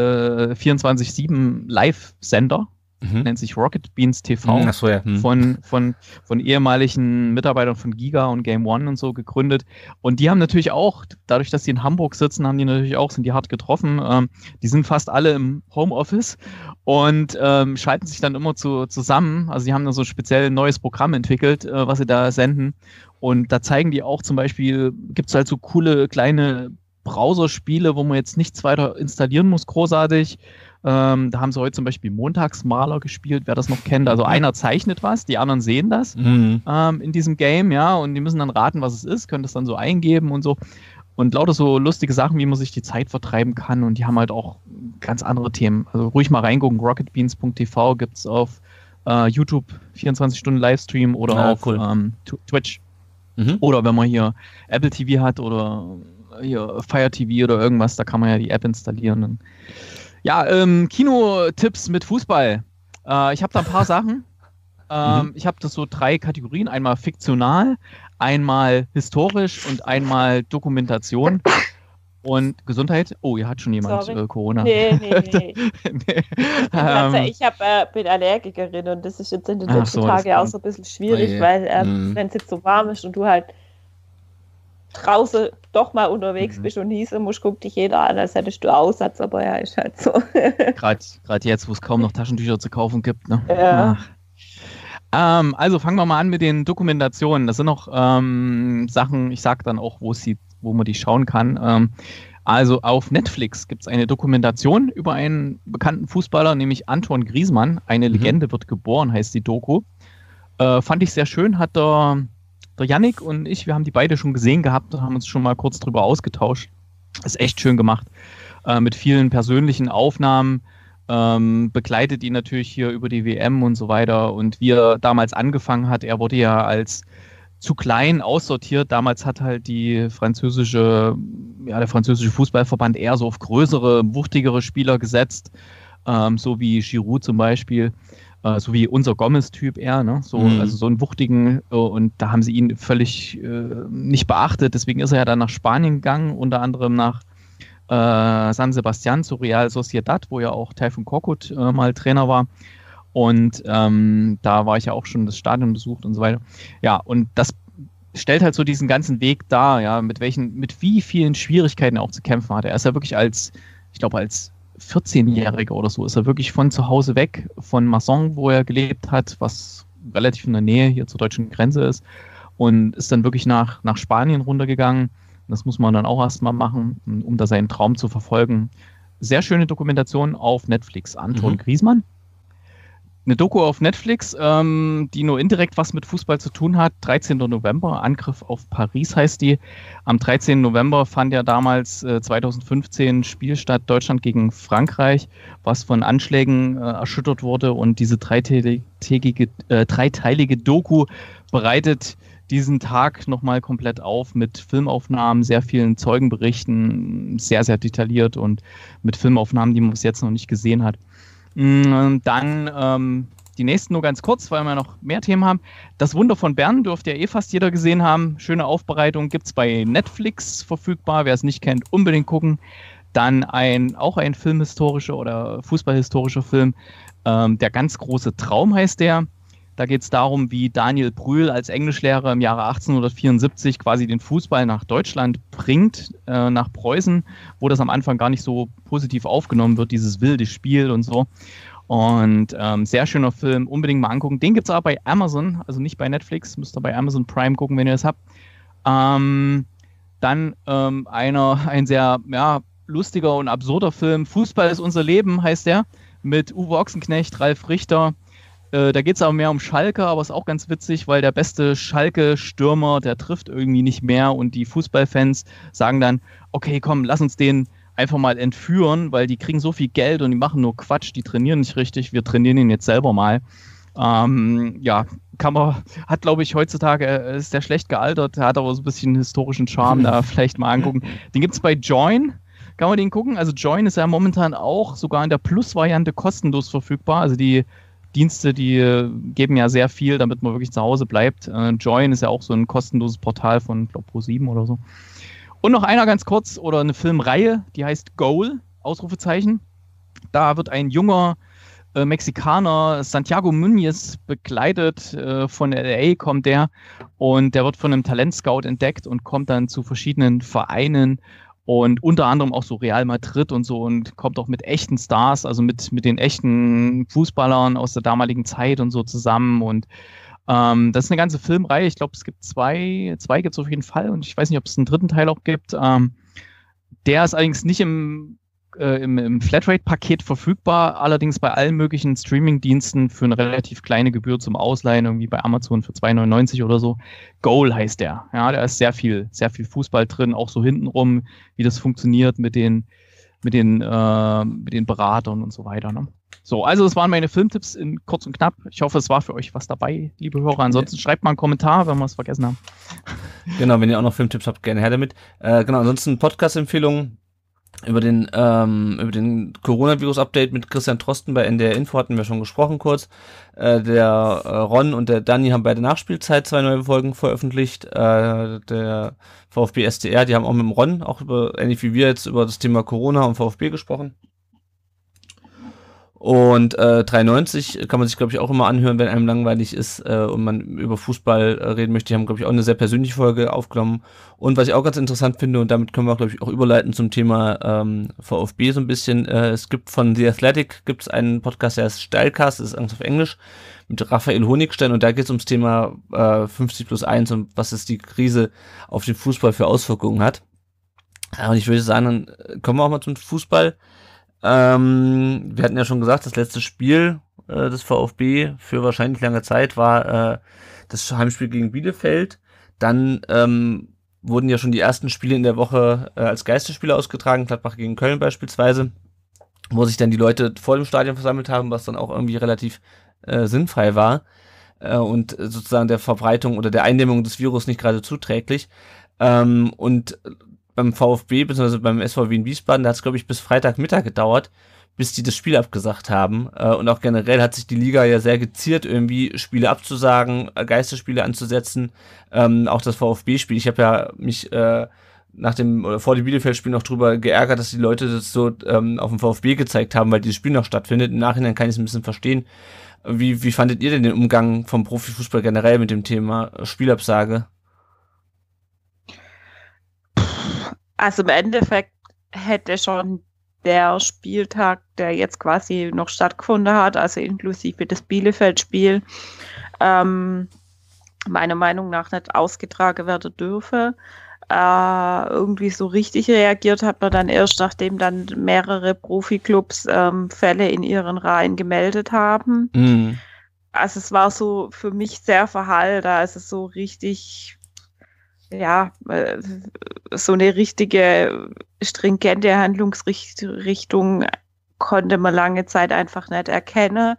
24-7 Live-Sender, mhm. nennt sich Rocket Beans TV, mhm. so, ja. mhm. von, von, von ehemaligen Mitarbeitern von Giga und Game One und so gegründet. Und die haben natürlich auch, dadurch, dass die in Hamburg sitzen, haben die natürlich auch, sind die hart getroffen. Ähm, die sind fast alle im Homeoffice und ähm, schalten sich dann immer zu, zusammen. Also die haben dann so speziell ein neues Programm entwickelt, äh, was sie da senden. Und da zeigen die auch zum Beispiel, gibt es halt so coole kleine Browserspiele, wo man jetzt nichts weiter installieren muss, großartig. Ähm, da haben sie heute zum Beispiel Montagsmaler gespielt, wer das noch kennt. Also einer zeichnet was, die anderen sehen das mhm. ähm, in diesem Game, ja, und die müssen dann raten, was es ist, können das dann so eingeben und so. Und lauter so lustige Sachen, wie man sich die Zeit vertreiben kann. Und die haben halt auch ganz andere Themen. Also ruhig mal reingucken. Rocketbeans.tv gibt es auf äh, YouTube 24 Stunden Livestream oder ah, auf cool. ähm, Twitch. Mhm. Oder wenn man hier Apple TV hat oder hier Fire TV oder irgendwas, da kann man ja die App installieren. Dann ja, ähm, Kinotipps mit Fußball. Äh, ich habe da ein paar Sachen. [laughs] Mhm. Ähm, Ich habe das so drei Kategorien: einmal fiktional, einmal historisch und einmal Dokumentation. Und Gesundheit? Oh, hier hat schon jemand äh, Corona. Nee, nee, nee. [laughs] nee. Ähm, ich hab, äh, bin Allergikerin und das ist jetzt in den letzten so, Tagen auch so ein bisschen schwierig, oh weil ähm, mhm. wenn es jetzt so warm ist und du halt draußen doch mal unterwegs mhm. bist und hieße musst, guckt dich jeder an, als hättest du Aussatz, aber ja, ist halt so. Gerade [laughs] jetzt, wo es kaum noch Taschentücher zu kaufen gibt. Ne? Ja. Ähm, also fangen wir mal an mit den Dokumentationen. Das sind noch ähm, Sachen, ich sag dann auch, wo, sie, wo man die schauen kann. Ähm, also auf Netflix gibt es eine Dokumentation über einen bekannten Fußballer, nämlich Anton Griesmann. Eine mhm. Legende wird geboren, heißt die Doku. Äh, fand ich sehr schön, hat er der Yannick und ich, wir haben die beide schon gesehen gehabt und haben uns schon mal kurz drüber ausgetauscht. Ist echt schön gemacht. Äh, mit vielen persönlichen Aufnahmen. Ähm, begleitet ihn natürlich hier über die WM und so weiter. Und wie er damals angefangen hat, er wurde ja als zu klein aussortiert. Damals hat halt die französische, ja, der französische Fußballverband eher so auf größere, wuchtigere Spieler gesetzt, ähm, so wie Giroud zum Beispiel. Äh, so wie unser Gomez-Typ eher, ne? so, mhm. also so einen wuchtigen äh, und da haben sie ihn völlig äh, nicht beachtet. Deswegen ist er ja dann nach Spanien gegangen, unter anderem nach San Sebastian zu Real Sociedad, wo ja auch Taifun Korkut mal Trainer war. Und ähm, da war ich ja auch schon das Stadion besucht und so weiter. Ja, und das stellt halt so diesen ganzen Weg dar, ja, mit welchen, mit wie vielen Schwierigkeiten er auch zu kämpfen hatte. Er ist ja wirklich als, ich glaube, als 14-Jähriger oder so ist er wirklich von zu Hause weg, von Masson, wo er gelebt hat, was relativ in der Nähe hier zur deutschen Grenze ist, und ist dann wirklich nach, nach Spanien runtergegangen. Das muss man dann auch erstmal machen, um da seinen Traum zu verfolgen. Sehr schöne Dokumentation auf Netflix. Anton mhm. Griesmann eine Doku auf Netflix, ähm, die nur indirekt was mit Fußball zu tun hat. 13. November, Angriff auf Paris heißt die. Am 13. November fand ja damals äh, 2015 Spiel statt Deutschland gegen Frankreich, was von Anschlägen äh, erschüttert wurde. Und diese dreitägige, äh, dreiteilige Doku bereitet diesen Tag nochmal komplett auf mit Filmaufnahmen, sehr vielen Zeugenberichten, sehr, sehr detailliert und mit Filmaufnahmen, die man bis jetzt noch nicht gesehen hat. Mm, dann ähm, die nächsten nur ganz kurz, weil wir noch mehr Themen haben. Das Wunder von Bern dürfte ja eh fast jeder gesehen haben. Schöne Aufbereitung gibt es bei Netflix verfügbar. Wer es nicht kennt, unbedingt gucken. Dann ein, auch ein filmhistorischer oder fußballhistorischer Film. Ähm, der ganz große Traum heißt der. Da geht es darum, wie Daniel Brühl als Englischlehrer im Jahre 1874 quasi den Fußball nach Deutschland bringt, äh, nach Preußen, wo das am Anfang gar nicht so positiv aufgenommen wird, dieses wilde Spiel und so. Und ähm, sehr schöner Film, unbedingt mal angucken. Den gibt es auch bei Amazon, also nicht bei Netflix, müsst ihr bei Amazon Prime gucken, wenn ihr das habt. Ähm, dann ähm, einer, ein sehr ja, lustiger und absurder Film, Fußball ist unser Leben, heißt der, mit Uwe Ochsenknecht, Ralf Richter, äh, da geht es aber mehr um Schalke, aber es ist auch ganz witzig, weil der beste Schalke-Stürmer, der trifft irgendwie nicht mehr und die Fußballfans sagen dann, okay, komm, lass uns den einfach mal entführen, weil die kriegen so viel Geld und die machen nur Quatsch, die trainieren nicht richtig, wir trainieren ihn jetzt selber mal. Ähm, ja, kann man, hat glaube ich heutzutage, äh, ist der schlecht gealtert, hat aber so ein bisschen historischen Charme, da [laughs] vielleicht mal angucken. Den gibt es bei Join, kann man den gucken. Also Join ist ja momentan auch sogar in der Plus-Variante kostenlos verfügbar. Also die Dienste, die äh, geben ja sehr viel, damit man wirklich zu Hause bleibt. Äh, Join ist ja auch so ein kostenloses Portal von, glaube Pro7 oder so. Und noch einer ganz kurz oder eine Filmreihe, die heißt Goal, Ausrufezeichen. Da wird ein junger äh, Mexikaner Santiago Muñez begleitet, äh, von LA kommt der und der wird von einem Talentscout entdeckt und kommt dann zu verschiedenen Vereinen und unter anderem auch so Real Madrid und so und kommt auch mit echten Stars, also mit, mit den echten Fußballern aus der damaligen Zeit und so zusammen und ähm, das ist eine ganze Filmreihe. Ich glaube, es gibt zwei, zwei gibt es auf jeden Fall und ich weiß nicht, ob es einen dritten Teil auch gibt. Ähm, der ist allerdings nicht im äh, im, im Flatrate-Paket verfügbar, allerdings bei allen möglichen Streaming-Diensten für eine relativ kleine Gebühr zum Ausleihen, irgendwie bei Amazon für 2,99 oder so. Goal heißt der. Ja, da ist sehr viel, sehr viel Fußball drin, auch so hintenrum, wie das funktioniert mit den, mit den, äh, mit den Beratern und so weiter. Ne? So, also das waren meine Filmtipps in kurz und knapp. Ich hoffe, es war für euch was dabei, liebe Hörer. Ansonsten schreibt mal einen Kommentar, wenn wir es vergessen haben. Genau, wenn ihr auch noch Filmtipps habt, gerne her damit. Äh, genau, ansonsten Podcast-Empfehlungen über den, ähm, über den Coronavirus-Update mit Christian Trosten bei NDR Info hatten wir schon gesprochen kurz. Äh, der äh, Ron und der Danny haben bei der Nachspielzeit zwei neue Folgen veröffentlicht. Äh, der VfB SDR, die haben auch mit dem Ron, auch über, ähnlich wie wir jetzt, über das Thema Corona und VfB gesprochen. Und äh, 93 kann man sich, glaube ich, auch immer anhören, wenn einem langweilig ist äh, und man über Fußball äh, reden möchte. Die haben, glaube ich, auch eine sehr persönliche Folge aufgenommen. Und was ich auch ganz interessant finde, und damit können wir, glaube ich, auch überleiten zum Thema ähm, VfB so ein bisschen. Äh, es gibt von The Athletic gibt's einen Podcast, der heißt Steilcast, das ist Angst auf Englisch, mit Raphael Honigstein. Und da geht es ums Thema äh, 50 plus 1 und was ist die Krise auf den Fußball für Auswirkungen hat. Und ich würde sagen, dann äh, kommen wir auch mal zum Fußball. Ähm, wir hatten ja schon gesagt, das letzte Spiel äh, des VfB für wahrscheinlich lange Zeit war äh, das Heimspiel gegen Bielefeld. Dann ähm, wurden ja schon die ersten Spiele in der Woche äh, als Geistesspiele ausgetragen, Gladbach gegen Köln beispielsweise, wo sich dann die Leute vor dem Stadion versammelt haben, was dann auch irgendwie relativ äh, sinnfrei war äh, und sozusagen der Verbreitung oder der Eindämmung des Virus nicht gerade zuträglich. Ähm, und beim VfB, beziehungsweise beim SVW in Wiesbaden, da hat es, glaube ich, bis Freitagmittag gedauert, bis die das Spiel abgesagt haben. Äh, und auch generell hat sich die Liga ja sehr geziert, irgendwie Spiele abzusagen, äh, Geisterspiele anzusetzen. Ähm, auch das VfB-Spiel. Ich habe ja mich äh, nach dem vor dem Bielefeld-Spiel noch drüber geärgert, dass die Leute das so ähm, auf dem VfB gezeigt haben, weil dieses Spiel noch stattfindet. Im Nachhinein kann ich es ein bisschen verstehen. Wie, wie fandet ihr denn den Umgang vom Profifußball generell mit dem Thema Spielabsage? Also im Endeffekt hätte schon der Spieltag, der jetzt quasi noch stattgefunden hat, also inklusive des Bielefeld-Spiel, ähm, meiner Meinung nach nicht ausgetragen werden dürfe. Äh, irgendwie so richtig reagiert hat man dann erst, nachdem dann mehrere Profiklubs ähm, Fälle in ihren Reihen gemeldet haben. Mhm. Also es war so für mich sehr da ist es so richtig ja, äh, so eine richtige, stringente Handlungsrichtung konnte man lange Zeit einfach nicht erkennen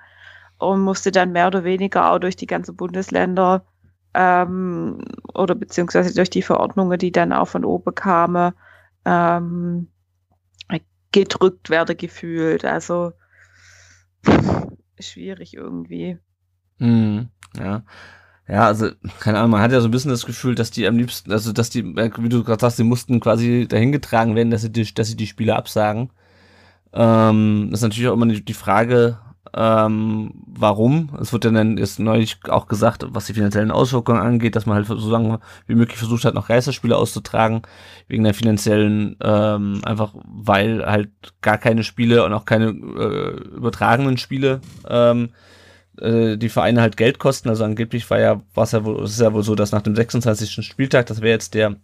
und musste dann mehr oder weniger auch durch die ganzen Bundesländer ähm, oder beziehungsweise durch die Verordnungen, die dann auch von oben kamen, ähm, gedrückt werden gefühlt. Also schwierig irgendwie. Mm, ja. Ja, also, keine Ahnung, man hat ja so ein bisschen das Gefühl, dass die am liebsten, also dass die, äh, wie du gerade sagst, die mussten quasi dahingetragen werden, dass sie die, dass sie die Spiele absagen. Ähm, das ist natürlich auch immer die Frage, ähm, warum. Es wird ja dann jetzt neulich auch gesagt, was die finanziellen Auswirkungen angeht, dass man halt so lange wie möglich versucht hat, noch Geisterspiele auszutragen, wegen der finanziellen, ähm, einfach weil halt gar keine Spiele und auch keine äh, übertragenen Spiele ähm, äh, die Vereine halt Geld kosten. Also angeblich war ja, war es ja wohl, ist ja wohl so, dass nach dem 26. Spieltag, das wäre jetzt der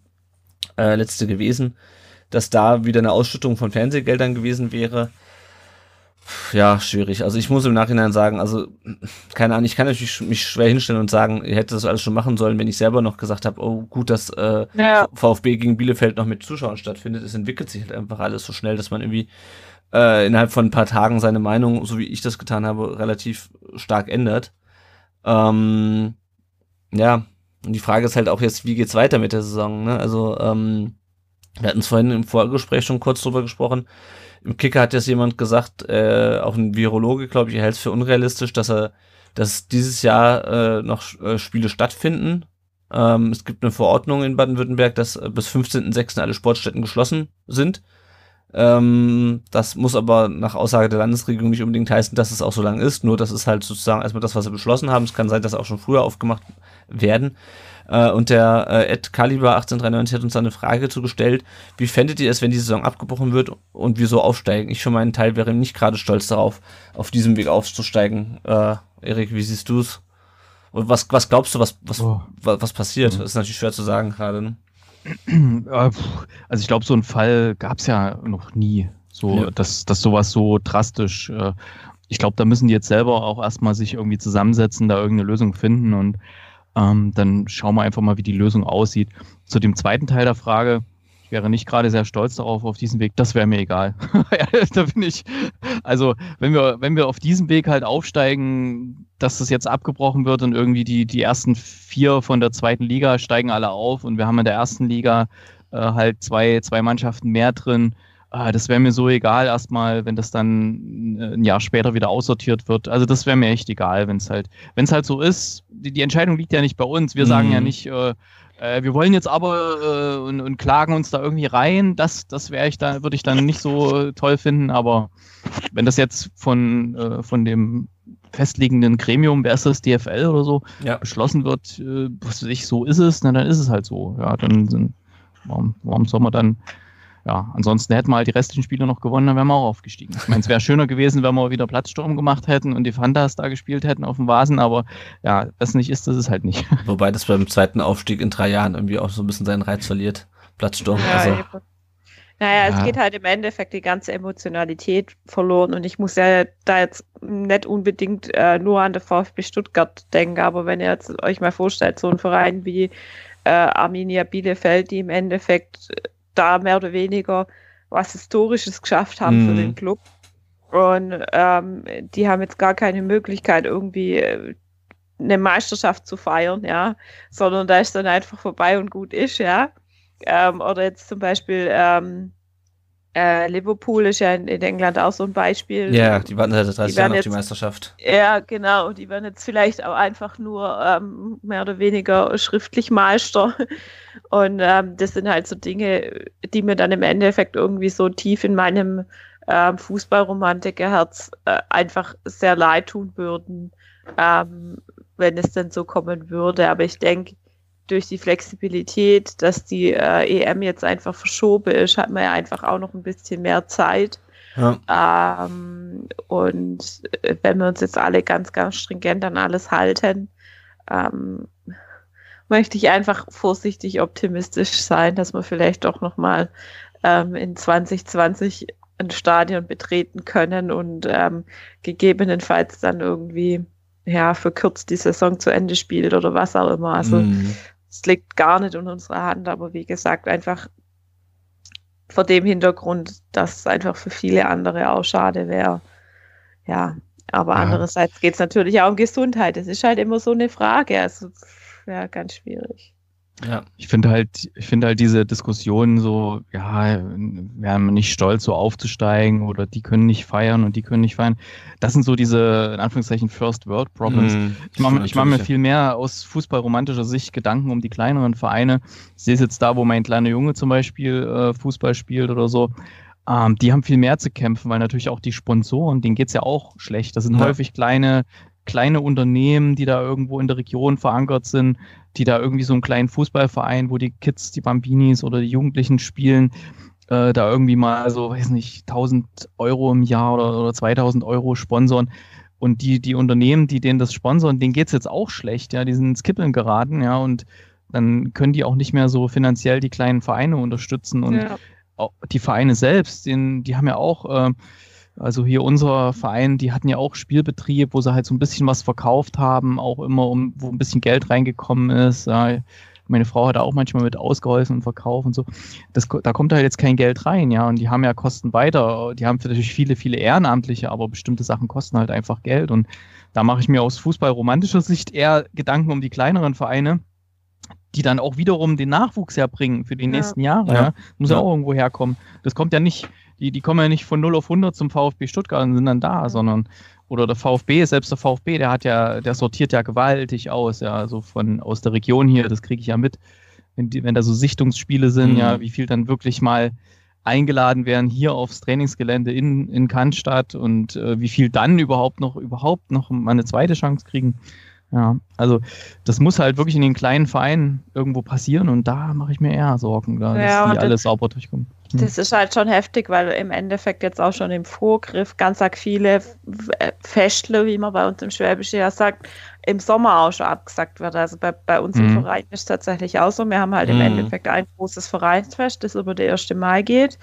äh, letzte gewesen, dass da wieder eine Ausschüttung von Fernsehgeldern gewesen wäre. Ja, schwierig. Also ich muss im Nachhinein sagen, also keine Ahnung, ich kann natürlich mich schwer hinstellen und sagen, ich hätte das alles schon machen sollen, wenn ich selber noch gesagt habe, oh gut, dass äh, ja. VfB gegen Bielefeld noch mit Zuschauern stattfindet. Es entwickelt sich halt einfach alles so schnell, dass man irgendwie äh, innerhalb von ein paar Tagen seine Meinung, so wie ich das getan habe, relativ stark ändert. Ähm, ja, und die Frage ist halt auch jetzt, wie geht's weiter mit der Saison? Ne? Also, ähm, wir hatten es vorhin im Vorgespräch schon kurz drüber gesprochen. Im Kicker hat jetzt jemand gesagt, äh, auch ein Virologe, glaube ich, er hält es für unrealistisch, dass er, dass dieses Jahr äh, noch äh, Spiele stattfinden. Ähm, es gibt eine Verordnung in Baden-Württemberg, dass äh, bis 15.06. alle Sportstätten geschlossen sind. Ähm, das muss aber nach Aussage der Landesregierung nicht unbedingt heißen, dass es auch so lang ist. Nur das ist halt sozusagen erstmal das, was sie beschlossen haben. Es kann sein, dass auch schon früher aufgemacht werden. Äh, und der äh, Ed Caliber 1893 hat uns eine Frage zugestellt. Wie fändet ihr es, wenn die Saison abgebrochen wird und wir so aufsteigen? Ich für meinen Teil wäre nicht gerade stolz darauf, auf diesem Weg aufzusteigen. Äh, Erik, wie siehst du es? Und was, was glaubst du, was, was, oh. was, was passiert? Mhm. ist natürlich schwer zu sagen gerade. Ne? Äh, also ich glaube, so einen Fall gab es ja noch nie, so ja. Dass, dass sowas so drastisch. Äh, ich glaube, da müssen die jetzt selber auch erstmal sich irgendwie zusammensetzen, da irgendeine Lösung finden und ähm, dann schauen wir einfach mal, wie die Lösung aussieht. Zu dem zweiten Teil der Frage, ich wäre nicht gerade sehr stolz darauf, auf diesen Weg, das wäre mir egal. [laughs] da bin ich, [laughs] Also, wenn wir, wenn wir auf diesem Weg halt aufsteigen, dass das jetzt abgebrochen wird und irgendwie die, die ersten vier von der zweiten Liga steigen alle auf und wir haben in der ersten Liga äh, halt zwei, zwei Mannschaften mehr drin. Äh, das wäre mir so egal erstmal, wenn das dann äh, ein Jahr später wieder aussortiert wird. Also das wäre mir echt egal, wenn es halt, wenn es halt so ist. Die, die, Entscheidung liegt ja nicht bei uns. Wir mhm. sagen ja mhm. nicht, äh, äh, wir wollen jetzt aber äh, und, und, klagen uns da irgendwie rein. Das, das wäre ich da, würde ich dann nicht so äh, toll finden. Aber wenn das jetzt von, äh, von dem festliegenden Gremium, wer ist das, DFL oder so, ja. beschlossen wird, äh, ich, so ist es, na, dann ist es halt so. Ja, dann sind, warum, warum soll man dann ja, ansonsten hätten wir halt die restlichen Spiele noch gewonnen, dann wären wir auch aufgestiegen. Ich meine, es wäre schöner gewesen, wenn wir wieder Platzsturm gemacht hätten und die Fantas da gespielt hätten auf dem Vasen, aber ja, was nicht ist, das ist halt nicht. [laughs] Wobei das beim zweiten Aufstieg in drei Jahren irgendwie auch so ein bisschen seinen Reiz verliert. Platzsturm. Ja, also. Eben. Naja, ja. es geht halt im Endeffekt die ganze Emotionalität verloren und ich muss ja da jetzt nicht unbedingt äh, nur an der VfB Stuttgart denken, aber wenn ihr jetzt euch mal vorstellt, so ein Verein wie äh, Arminia Bielefeld, die im Endeffekt da mehr oder weniger was Historisches geschafft haben mhm. für den mhm. Club. Und ähm, die haben jetzt gar keine Möglichkeit, irgendwie äh, eine Meisterschaft zu feiern, ja, sondern da ist dann einfach vorbei und gut ist, ja. Ähm, oder jetzt zum Beispiel ähm, äh, Liverpool ist ja in, in, England auch so ein Beispiel. Ja, yeah, die waren seit 30 Jahren auf die Meisterschaft. Ja, genau. die werden jetzt vielleicht auch einfach nur ähm, mehr oder weniger schriftlich Meister. [laughs] Und ähm, das sind halt so Dinge, die mir dann im Endeffekt irgendwie so tief in meinem ähm, Fußballromantikerherz äh, einfach sehr leid tun würden, ähm, wenn es denn so kommen würde. Aber ich denke, durch die Flexibilität, dass die äh, EM jetzt einfach verschoben ist, hat man ja einfach auch noch ein bisschen mehr Zeit. Ja. Ähm, und äh, wenn wir uns jetzt alle ganz, ganz stringent an alles halten, ähm, möchte ich einfach vorsichtig optimistisch sein, dass wir vielleicht doch nochmal ähm, in 2020 ein Stadion betreten können und ähm, gegebenenfalls dann irgendwie ja, verkürzt die Saison zu Ende spielt oder was auch immer. Also mm. Es liegt gar nicht in unserer Hand, aber wie gesagt, einfach vor dem Hintergrund, dass es einfach für viele andere auch schade wäre. Ja, aber ja. andererseits geht es natürlich auch um Gesundheit. Das ist halt immer so eine Frage. Also, ja, ganz schwierig. Ja. Ich finde halt, ich finde halt diese Diskussion so, ja, wir haben nicht stolz, so aufzusteigen oder die können nicht feiern und die können nicht feiern. Das sind so diese, in Anführungszeichen, First World Problems. Mm, ich mache mach mir viel mehr aus fußballromantischer Sicht Gedanken um die kleineren Vereine. Ich sehe es jetzt da, wo mein kleiner Junge zum Beispiel äh, Fußball spielt oder so. Ähm, die haben viel mehr zu kämpfen, weil natürlich auch die Sponsoren, denen geht es ja auch schlecht. Das sind ja. häufig kleine, kleine Unternehmen, die da irgendwo in der Region verankert sind, die da irgendwie so einen kleinen Fußballverein, wo die Kids, die Bambinis oder die Jugendlichen spielen, äh, da irgendwie mal so, weiß nicht, 1000 Euro im Jahr oder, oder 2000 Euro sponsern. Und die, die Unternehmen, die denen das sponsern, denen geht es jetzt auch schlecht, ja, die sind ins Kippeln geraten, ja, und dann können die auch nicht mehr so finanziell die kleinen Vereine unterstützen und ja. die Vereine selbst, den, die haben ja auch äh, also hier unser Verein, die hatten ja auch Spielbetrieb, wo sie halt so ein bisschen was verkauft haben, auch immer, um, wo ein bisschen Geld reingekommen ist. Ja, meine Frau hat auch manchmal mit ausgeholfen im Verkauf und so. Das, da kommt halt jetzt kein Geld rein, ja. Und die haben ja Kosten weiter. Die haben natürlich viele, viele Ehrenamtliche, aber bestimmte Sachen kosten halt einfach Geld. Und da mache ich mir aus fußballromantischer Sicht eher Gedanken um die kleineren Vereine, die dann auch wiederum den Nachwuchs herbringen für die ja. nächsten Jahre. Ja. Muss ja. ja auch irgendwo herkommen. Das kommt ja nicht die, die kommen ja nicht von 0 auf 100 zum VfB Stuttgart und sind dann da, sondern oder der VfB, selbst der VfB, der hat ja, der sortiert ja gewaltig aus, ja, so von aus der Region hier, das kriege ich ja mit, wenn, die, wenn da so Sichtungsspiele sind, mhm. ja, wie viel dann wirklich mal eingeladen werden hier aufs Trainingsgelände in, in Cannstatt und äh, wie viel dann überhaupt noch überhaupt noch mal eine zweite Chance kriegen. Ja, also das muss halt wirklich in den kleinen Vereinen irgendwo passieren und da mache ich mir eher Sorgen, da, ja, dass die alle sauber durchkommen. Hm. Das ist halt schon heftig, weil im Endeffekt jetzt auch schon im Vorgriff ganz arg viele äh, Festler, wie man bei uns im Schwäbischen ja sagt, im Sommer auch schon abgesagt wird. Also bei, bei uns im mhm. Verein ist es tatsächlich auch so. Wir haben halt mhm. im Endeffekt ein großes Vereinsfest, das über den 1. Mai geht.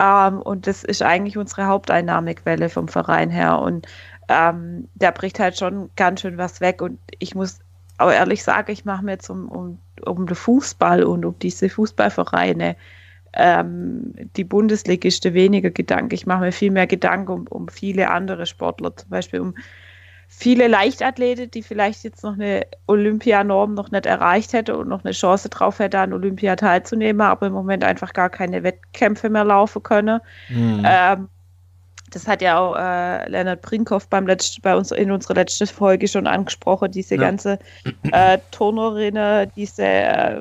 Ähm, und das ist eigentlich unsere Haupteinnahmequelle vom Verein her. Und ähm, da bricht halt schon ganz schön was weg. Und ich muss auch ehrlich sagen, ich mache mir jetzt um, um, um den Fußball und um diese Fußballvereine ähm, die Bundesligiste weniger Gedanken. Ich mache mir viel mehr Gedanken um, um viele andere Sportler, zum Beispiel um viele Leichtathleten, die vielleicht jetzt noch eine Olympianorm noch nicht erreicht hätte und noch eine Chance drauf hätte, an Olympia teilzunehmen, aber im Moment einfach gar keine Wettkämpfe mehr laufen können. Mhm. Ähm, das hat ja auch äh, Leonard Brinkhoff beim letzten, bei uns in unserer letzten Folge schon angesprochen, diese ja. ganze äh, Turnerinnen, diese, äh,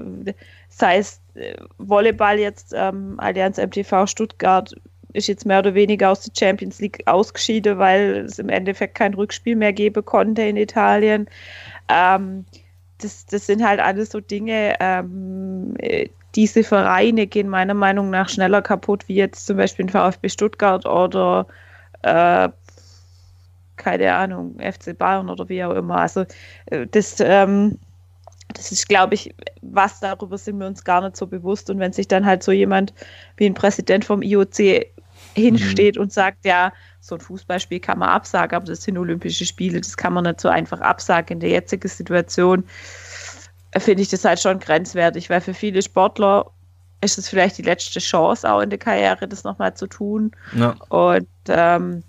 sei es äh, Volleyball jetzt, ähm, Allianz MTV Stuttgart ist jetzt mehr oder weniger aus der Champions League ausgeschieden, weil es im Endeffekt kein Rückspiel mehr geben konnte in Italien. Ähm, das, das sind halt alles so Dinge, ähm, äh, diese Vereine gehen meiner Meinung nach schneller kaputt, wie jetzt zum Beispiel ein VfB Stuttgart oder äh, keine Ahnung, FC Bayern oder wie auch immer. Also äh, das, ähm, das ist, glaube ich, was darüber sind wir uns gar nicht so bewusst. Und wenn sich dann halt so jemand wie ein Präsident vom IOC hinsteht mhm. und sagt, ja, so ein Fußballspiel kann man absagen, aber das sind Olympische Spiele, das kann man nicht so einfach absagen in der jetzigen Situation finde ich das halt schon grenzwertig, weil für viele Sportler ist es vielleicht die letzte Chance auch in der Karriere, das nochmal zu tun. Ja. Und ähm,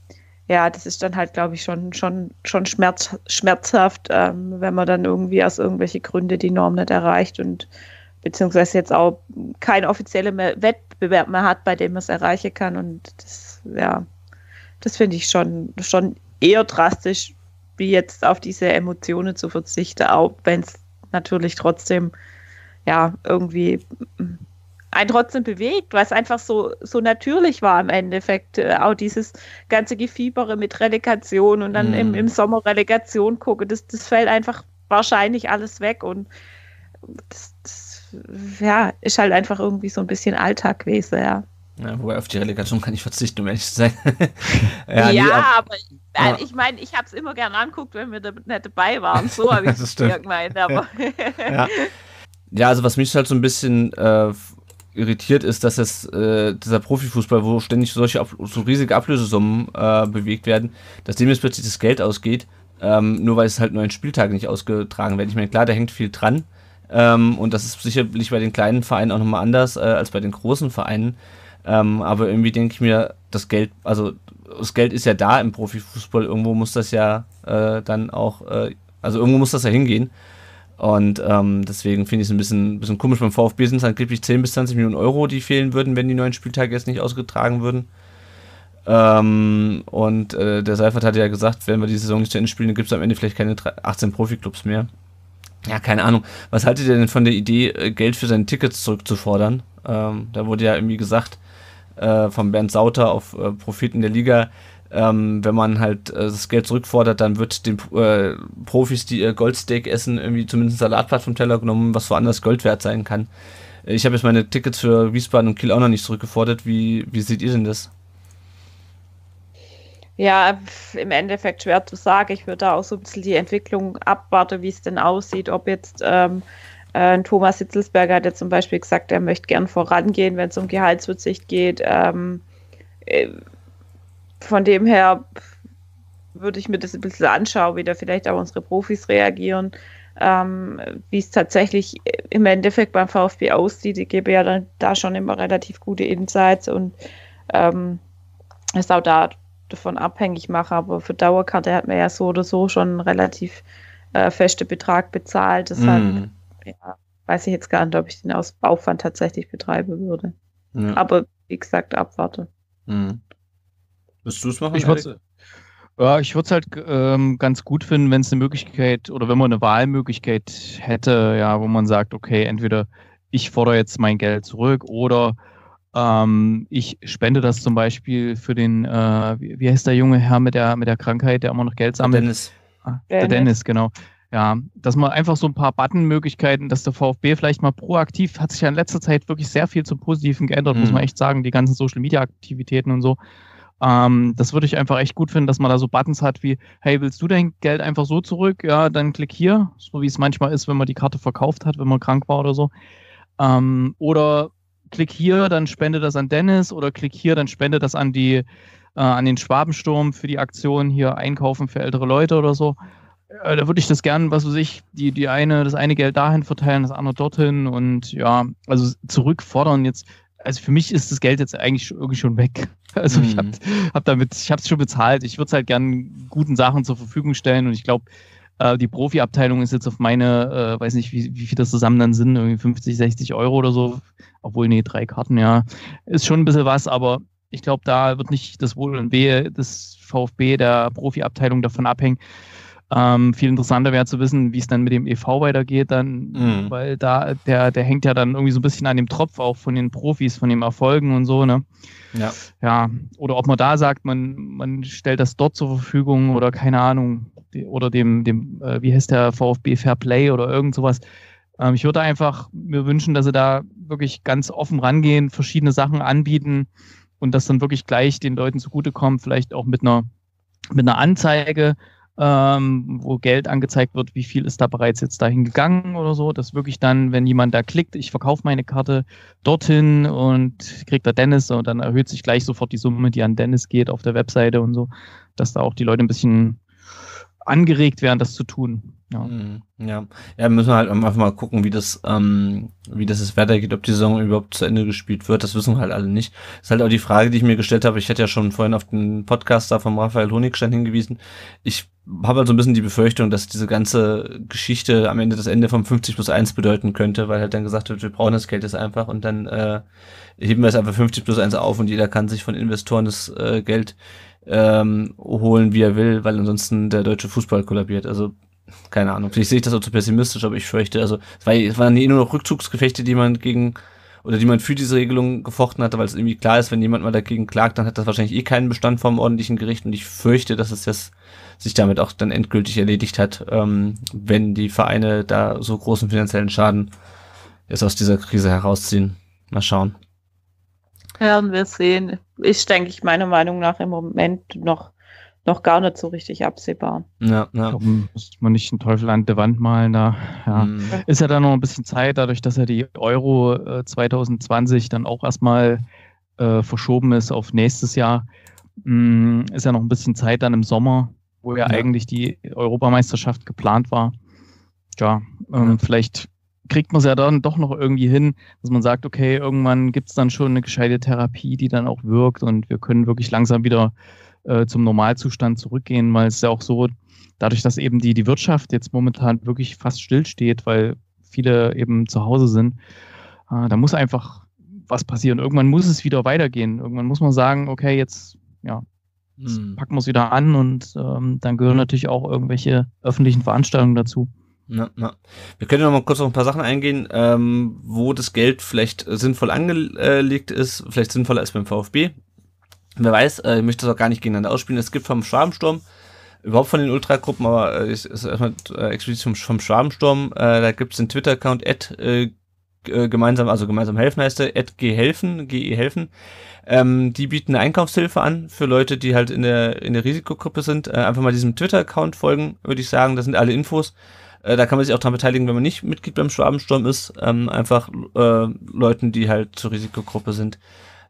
ja, das ist dann halt, glaube ich, schon, schon, schon schmerz, schmerzhaft, ähm, wenn man dann irgendwie aus irgendwelchen Gründen die Norm nicht erreicht und beziehungsweise jetzt auch keinen offiziellen Wettbewerb mehr hat, bei dem man es erreichen kann. Und das, ja, das finde ich schon, schon eher drastisch, wie jetzt auf diese Emotionen zu verzichten, auch wenn es natürlich trotzdem, ja, irgendwie einen trotzdem bewegt, weil es einfach so, so natürlich war im Endeffekt. Äh, auch dieses ganze Gefiebere mit Relegation und dann mm. im, mhm. im Sommer Relegation gucke, das, das fällt einfach wahrscheinlich alles weg und das, das ja, ist halt einfach irgendwie so ein bisschen Alltag gewesen, ja. ja wobei auf die Relegation kann ich verzichten, um ehrlich zu sein. [laughs] ja, ja nie, aber, aber ja. ich meine, ich habe es immer gerne anguckt, wenn wir da nicht dabei waren. So habe ich es gemeint, aber. [laughs] ja. ja. also was mich halt so ein bisschen äh, irritiert ist, dass das, äh, dieser Profifußball, wo ständig solche so riesige Ablösesummen äh, bewegt werden, dass dem jetzt plötzlich das Geld ausgeht, ähm, nur weil es halt nur ein Spieltag nicht ausgetragen wird. Ich meine, klar, da hängt viel dran. Ähm, und das ist sicherlich bei den kleinen Vereinen auch nochmal anders äh, als bei den großen Vereinen. Ähm, aber irgendwie denke ich mir, das Geld, also das Geld ist ja da im Profifußball, irgendwo muss das ja äh, dann auch, äh, also irgendwo muss das ja hingehen. Und ähm, deswegen finde ich es ein bisschen, bisschen komisch. Beim VfB sind es angeblich 10 bis 20 Millionen Euro, die fehlen würden, wenn die neuen Spieltage jetzt nicht ausgetragen würden. Ähm, und äh, der Seifert hatte ja gesagt, wenn wir die Saison nicht zu Ende spielen, dann gibt es am Ende vielleicht keine 18 Profiklubs mehr. Ja, keine Ahnung. Was haltet ihr denn von der Idee, äh, Geld für seine Tickets zurückzufordern? Ähm, da wurde ja irgendwie gesagt, äh, von Bernd Sauter auf äh, Propheten der Liga. Ähm, wenn man halt äh, das Geld zurückfordert, dann wird den äh, Profis, die ihr Goldsteak essen, irgendwie zumindest ein Salatblatt vom Teller genommen, was woanders Gold wert sein kann. Äh, ich habe jetzt meine Tickets für Wiesbaden und Kiel auch noch nicht zurückgefordert. Wie, wie seht ihr denn das? Ja, im Endeffekt schwer zu sagen. Ich würde da auch so ein bisschen die Entwicklung abwarten, wie es denn aussieht, ob jetzt ähm, äh, Thomas Hitzelsberger hat ja zum Beispiel gesagt, er möchte gern vorangehen, wenn es um Gehaltsverzicht geht. Ähm, äh, von dem her würde ich mir das ein bisschen anschauen, wie da vielleicht auch unsere Profis reagieren, ähm, wie es tatsächlich im Endeffekt beim VfB aussieht. Ich gebe ja dann da schon immer relativ gute Insights und ähm, ist auch da davon abhängig mache. Aber für Dauerkarte hat man ja so oder so schon einen relativ äh, festen Betrag bezahlt. Deshalb mhm. mm ja, weiß ich jetzt gar nicht, ob ich den aus Aufwand tatsächlich betreiben würde. Ja. Aber wie gesagt, abwarte. Mhm. du es machen? Ich würde ja, ich würde es halt ähm, ganz gut finden, wenn es eine Möglichkeit oder wenn man eine Wahlmöglichkeit hätte, ja, wo man sagt, okay, entweder ich fordere jetzt mein Geld zurück oder ähm, ich spende das zum Beispiel für den, äh, wie, heißt der junge Herr mit der, mit der Krankheit, der immer noch Geld sammelt? Dennis. Ah, der Dennis genau ja, dass man einfach so ein paar Button-Möglichkeiten, dass der VfB vielleicht mal proaktiv, hat sich ja in letzter Zeit wirklich sehr viel zum Positiven geändert, mhm. muss man echt sagen, die ganzen Social-Media-Aktivitäten und so. Ähm, das würde ich einfach echt gut finden, dass man da so Buttons hat wie, hey, willst du dein Geld einfach so zurück? Ja, dann klick hier, so wie es manchmal ist, wenn man die Karte verkauft hat, wenn man krank war oder so. Ähm, oder klick hier, dann spende das an Dennis oder klick hier, dann spende das an die, äh, an den Schwabensturm für die Aktion hier einkaufen für ältere Leute oder so äh, da würde ich das gerne, was weiß ich, die, die eine, das eine Geld dahin verteilen, das andere dorthin und ja, also zurückfordern jetzt. Also für mich ist das Geld jetzt eigentlich irgendwie schon weg. [laughs] Also mhm. ich habe hab damit, ich habe es schon bezahlt. Ich würde es halt gern guten Sachen zur Verfügung stellen und ich glaube, äh, die Profi-Abteilung ist jetzt auf meine, äh, weiß nicht, wie, wie viel das zusammen dann sind, irgendwie 50, 60 Euro oder so. Obwohl, nee, drei Karten, ja. Ist schon ein bisschen was, aber ich glaube, da wird nicht das Wohl und Wehe des VfB, der Profi-Abteilung davon abhängen. Ähm, viel interessanter wäre zu wissen, wie es dann mit dem EV weitergeht, dann, mhm. weil da, der, der hängt ja dann irgendwie so ein bisschen an dem Tropf auch von den Profis, von den Erfolgen und so, ne? Ja. Ja. Oder ob man da sagt, man, man stellt das dort zur Verfügung oder keine Ahnung, oder dem, dem, äh, wie heißt der VfB Fair Play oder irgend sowas. Ähm, ich würde einfach mir wünschen, dass sie da wirklich ganz offen rangehen, verschiedene Sachen anbieten und das dann wirklich gleich den Leuten zugutekommt, vielleicht auch mit einer, mit einer Anzeige ähm, wo Geld angezeigt wird, wie viel ist da bereits jetzt dahin gegangen oder so. Dass wirklich dann, wenn jemand da klickt, ich verkaufe meine Karte dorthin und kriegt da Dennis und dann erhöht sich gleich sofort die Summe, die an Dennis geht auf der Webseite und so, dass da auch die Leute ein bisschen angeregt werden, das zu tun. Ja. Mhm. ja. ja, müssen wir halt einfach mal gucken, wie das, ähm, wie das jetzt weitergeht, ob die Saison überhaupt zu Ende gespielt wird. Das wissen wir halt alle nicht. Das ist halt auch die Frage, die ich mir gestellt habe. Ich hätte ja schon vorhin auf den Podcast da vom Raphael Honigstein hingewiesen. Ich habe halt so ein bisschen die Befürchtung, dass diese ganze Geschichte am Ende das Ende vom 50 plus 1 bedeuten könnte, weil halt dann gesagt wird, wir brauchen das Geld jetzt einfach und dann äh, heben wir es einfach 50 plus 1 auf und jeder kann sich von Investoren das äh, Geld ähm, holen, wie er will, weil ansonsten der deutsche Fußball kollabiert. Also keine Ahnung. Vielleicht sehe ich das auch zu pessimistisch, aber ich fürchte, also es, war, es waren eh nur noch Rückzugsgefechte, die man gegen oder die man für diese Regelung gefochten hatte, weil es irgendwie klar ist, wenn jemand mal dagegen klagt, dann hat das wahrscheinlich eh keinen Bestand vom ordentlichen Gericht und ich fürchte, dass es jetzt sich damit auch dann endgültig erledigt hat, ähm, wenn die Vereine da so großen finanziellen Schaden jetzt aus dieser Krise herausziehen. Mal schauen werden wir sehen. Ist, denke ich, meiner Meinung nach im Moment noch, noch gar nicht so richtig absehbar. Ja, ja. muss man nicht den Teufel an der Wand malen. Da ja. Mhm. ist ja dann noch ein bisschen Zeit, dadurch, dass er die Euro 2020 äh, dann auch erstmal äh, verschoben ist auf nächstes Jahr. Mh, mm, ist ja noch ein bisschen Zeit dann im Sommer, wo ja, ja. eigentlich die Europameisterschaft geplant war. Ähm, ja, ähm, vielleicht kriegt man es ja dann doch noch irgendwie hin, dass man sagt, okay, irgendwann gibt es dann schon eine gescheite Therapie, die dann auch wirkt und wir können wirklich langsam wieder äh, zum Normalzustand zurückgehen, weil es ist ja auch so, dadurch, dass eben die, die Wirtschaft jetzt momentan wirklich fast stillsteht, weil viele eben zu Hause sind, äh, da muss einfach was passieren. Irgendwann muss es wieder weitergehen. Irgendwann muss man sagen, okay, jetzt, ja, jetzt hm. packen wir es wieder an und ähm, dann gehören natürlich auch irgendwelche öffentlichen Veranstaltungen dazu na, na. Wir können noch mal kurz auf ein paar Sachen eingehen, ähm, wo das Geld vielleicht äh, sinnvoll angelegt ist, vielleicht sinnvoller als beim VfB. Wer weiß, äh, ich möchte das auch gar nicht gegeneinander ausspielen. Es gibt vom Schwabensturm, überhaupt von den Ultragruppen, aber äh, ist erstmal äh, explizit vom, vom Schwabensturm, äh, da gibt es den Twitter-Account at äh, äh, gemeinsam, also gemeinsam helfen heißt der, at gehelfen, gehelfen. Ähm, die bieten eine Einkaufshilfe an für Leute, die halt in der, in der Risikogruppe sind. Äh, einfach mal diesem Twitter-Account folgen, würde ich sagen, da sind alle Infos. Äh, da kann man sich auch dran beteiligen, wenn man nicht Mitglied beim Schwabensturm ist. Ähm, einfach äh, Leuten, die halt zur Risikogruppe sind,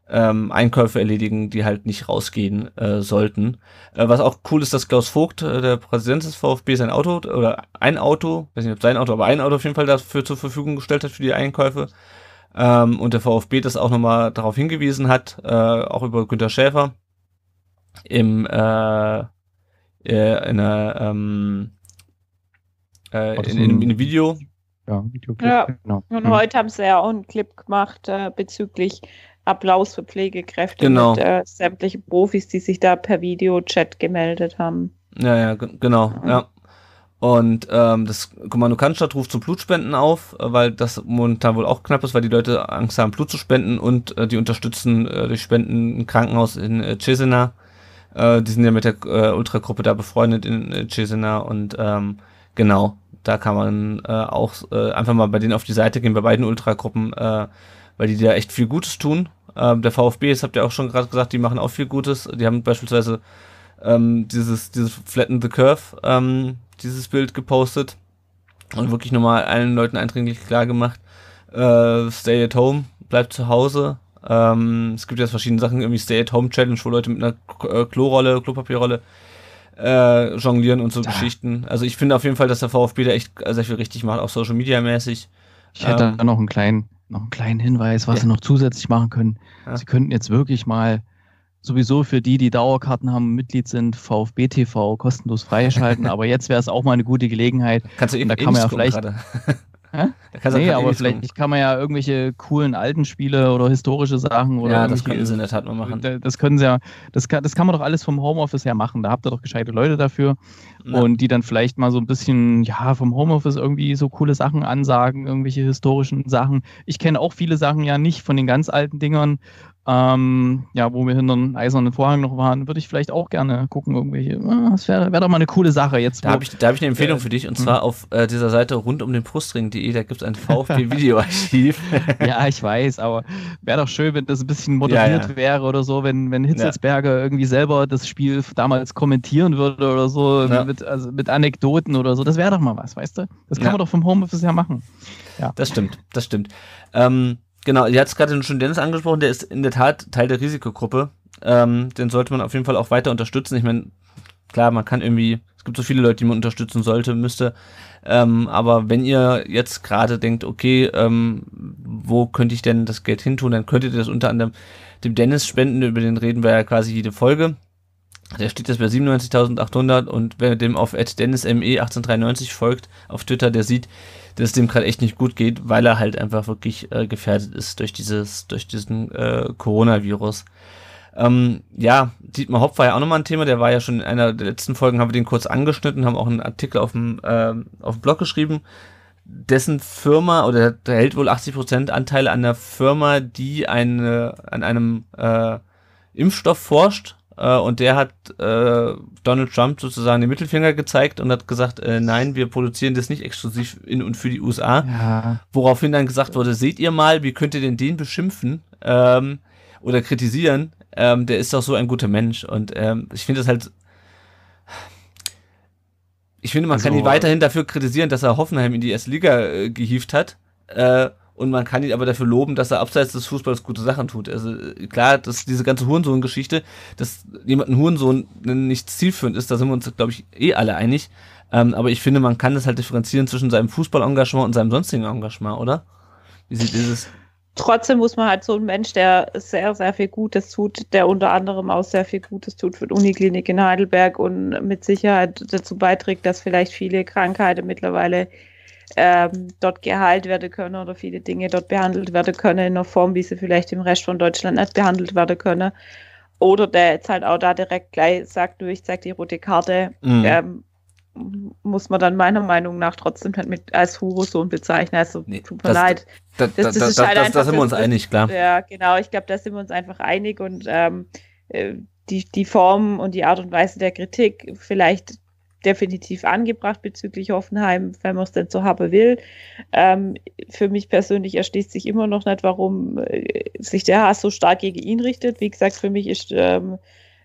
ähm, Einkäufe erledigen, die halt nicht rausgehen äh, sollten. Äh, was auch cool ist, dass Klaus Vogt, äh, der Präsident des VfB, sein Auto oder ein Auto, weiß nicht ob sein Auto, aber ein Auto auf jeden Fall dafür zur Verfügung gestellt hat für die Einkäufe. Ähm, und der VfB das auch nochmal darauf hingewiesen hat, äh, auch über Günter Schäfer im äh, äh in einer ähm, äh, in, in, in, einem Video. Ja, Videoclip. Ja. Genau. Und mhm. heute haben sie ja auch einen Clip gemacht äh, bezüglich Applaus für Pflegekräfte genau. und äh, sämtliche Profis, die sich da per Videochat gemeldet haben. Ja, ja, genau, mhm. ja. Und ähm, das Kommando Kannstadt ruft zum Blutspenden auf, äh, weil das momentan wohl auch knapp ist, weil die Leute Angst haben, Blut zu spenden und äh, die unterstützen äh, durch Spenden ein Krankenhaus in äh, Cesena. Äh, die sind ja mit der äh, Ultragruppe da befreundet in äh, Cesena und ähm, genau da kann man äh, auch äh, einfach mal bei denen auf die Seite gehen, bei beiden Ultragruppen, äh, weil die da echt viel Gutes tun. Ähm, der VfB, das habt ihr auch schon gerade gesagt, die machen auch viel Gutes. Die haben beispielsweise ähm, dieses, dieses Flatten the Curve, ähm, dieses Bild gepostet und wirklich nochmal allen Leuten eindringlich klar gemacht, äh, stay at home, bleibt zu Hause. Ähm, es gibt jetzt verschiedene Sachen, irgendwie Stay at Home Challenge, wo Leute mit einer äh, Klorolle, Klopapierrolle äh, jonglieren und so ja. Ah. Geschichten. Also ich finde auf jeden Fall, dass der VfB da echt sehr viel richtig macht, auch Social Media mäßig. Ich hätte ähm, da noch einen kleinen, noch einen kleinen Hinweis, was ja. sie noch zusätzlich machen können. Ja. Sie könnten jetzt wirklich mal sowieso für die, die Dauerkarten haben, Mitglied sind, VfB TV kostenlos freischalten. [laughs] aber jetzt wäre es auch mal eine gute Gelegenheit. Kannst du eben da kann man ja vielleicht Hä? Nee, halt aber vielleicht nicht, kann man ja irgendwelche coolen alten Spiele oder historische Sachen oder. Ja, das können sie in der Tat mal machen. Das können sie ja, das kann, das kann man doch alles vom Homeoffice her machen. Da habt ihr doch gescheite Leute dafür. Ja. Und die dann vielleicht mal so ein bisschen, ja, vom Homeoffice irgendwie so coole Sachen ansagen, irgendwelche historischen Sachen. Ich kenne auch viele Sachen ja nicht von den ganz alten Dingern. Ähm, ja, wo wir hinter einem eisernen Vorhang noch waren, würde ich vielleicht auch gerne gucken, irgendwelche. Ah, das wäre wär doch mal eine coole Sache jetzt. Da habe ich, hab ich eine Empfehlung für dich und hm. zwar auf äh, dieser Seite rund um den Brustring.de, da gibt es ein VfB-Videoarchiv. [laughs] [laughs] ja, ich weiß, aber wäre doch schön, wenn das ein bisschen moderiert ja, ja. wäre oder so, wenn, wenn Hitzelsberger ja. irgendwie selber das Spiel damals kommentieren würde oder so, mit, also mit Anekdoten oder so. Das wäre doch mal was, weißt du? Das kann man doch vom Homeoffice ja machen. Ja. Das stimmt, das stimmt. Ähm, Genau, ihr habt gerade schon Dennis angesprochen, der ist in der Tat Teil der Risikogruppe. Ähm, den sollte man auf jeden Fall auch weiter unterstützen. Ich meine, klar, man kann irgendwie, es gibt so viele Leute, die man unterstützen sollte, müsste. Ähm, aber wenn ihr jetzt gerade denkt, okay, ähm, wo könnte ich denn das Geld hintun, dann könntet ihr das unter anderem dem Dennis spenden, über den reden wir ja quasi jede Folge. Der steht jetzt bei 97.800 und wer dem auf dennisme1893 folgt auf Twitter, der sieht, dass es dem gerade echt nicht gut geht, weil er halt einfach wirklich äh, gefährdet ist durch dieses, durch diesen äh, Coronavirus. Ähm, ja, Dietmar Hopp war ja auch nochmal ein Thema, der war ja schon in einer der letzten Folgen, haben wir den kurz angeschnitten, haben auch einen Artikel auf dem, äh, auf dem Blog geschrieben. Dessen Firma oder der hält wohl 80% Anteile an der Firma, die eine, an einem äh, Impfstoff forscht, äh, und der hat äh, Donald Trump sozusagen den Mittelfinger gezeigt und hat gesagt, äh, nein, wir produzieren das nicht exklusiv in und für die USA. Ja. Woraufhin dann gesagt wurde, seht ihr mal, wie könnt ihr denn den beschimpfen ähm, oder kritisieren? Ähm, der ist doch so ein guter Mensch. Und ähm, ich finde das halt ich finde, man also, kann ihn weiterhin dafür kritisieren, dass er Hoffenheim in die s Liga äh, gehievt hat. Äh, und man kann ihn aber dafür loben, dass er abseits des Fußballs gute Sachen tut. Also äh, klar, dass diese ganze Hurensohn-Geschichte, dass jemand ein Hurensohn nicht zielführend ist, da sind wir uns, glaube ich, eh alle einig. Ähm, aber ich finde, man kann das halt differenzieren zwischen seinem Fußballengagement und seinem sonstigen Engagement, oder? Wie sieht dieses? Trotzdem muss man halt so ein Mensch, der sehr, sehr viel Gutes tut, der unter anderem auch sehr viel Gutes tut für die Uniklinik in Heidelberg und mit Sicherheit dazu beiträgt, dass vielleicht viele Krankheiten mittlerweile ähm, dort geheilt werden können oder viele Dinge dort behandelt werden können in einer Form, wie sie vielleicht im Rest von Deutschland nicht behandelt werden können. Oder der jetzt halt auch da direkt gleich sagt, du, ich zeig die rote Karte, mhm. ähm, muss man dann meiner Meinung nach trotzdem nicht halt mit als Hurensohn bezeichnen. Also nee, tut mir das, leid. Das, das, halt das, ist halt einfach, da sind wir uns einig, klar. Ja, genau. Ich glaube, da sind wir uns einfach einig und ähm, äh, die, die Form und die Art und Weise der Kritik vielleicht definitiv angebracht bezüglich Hoffenheim, wenn man es denn so haben will. Ähm, für mich persönlich erschließt sich immer noch nicht, warum äh, sich der Hass so stark gegen ihn richtet. Wie gesagt, für mich ist ähm,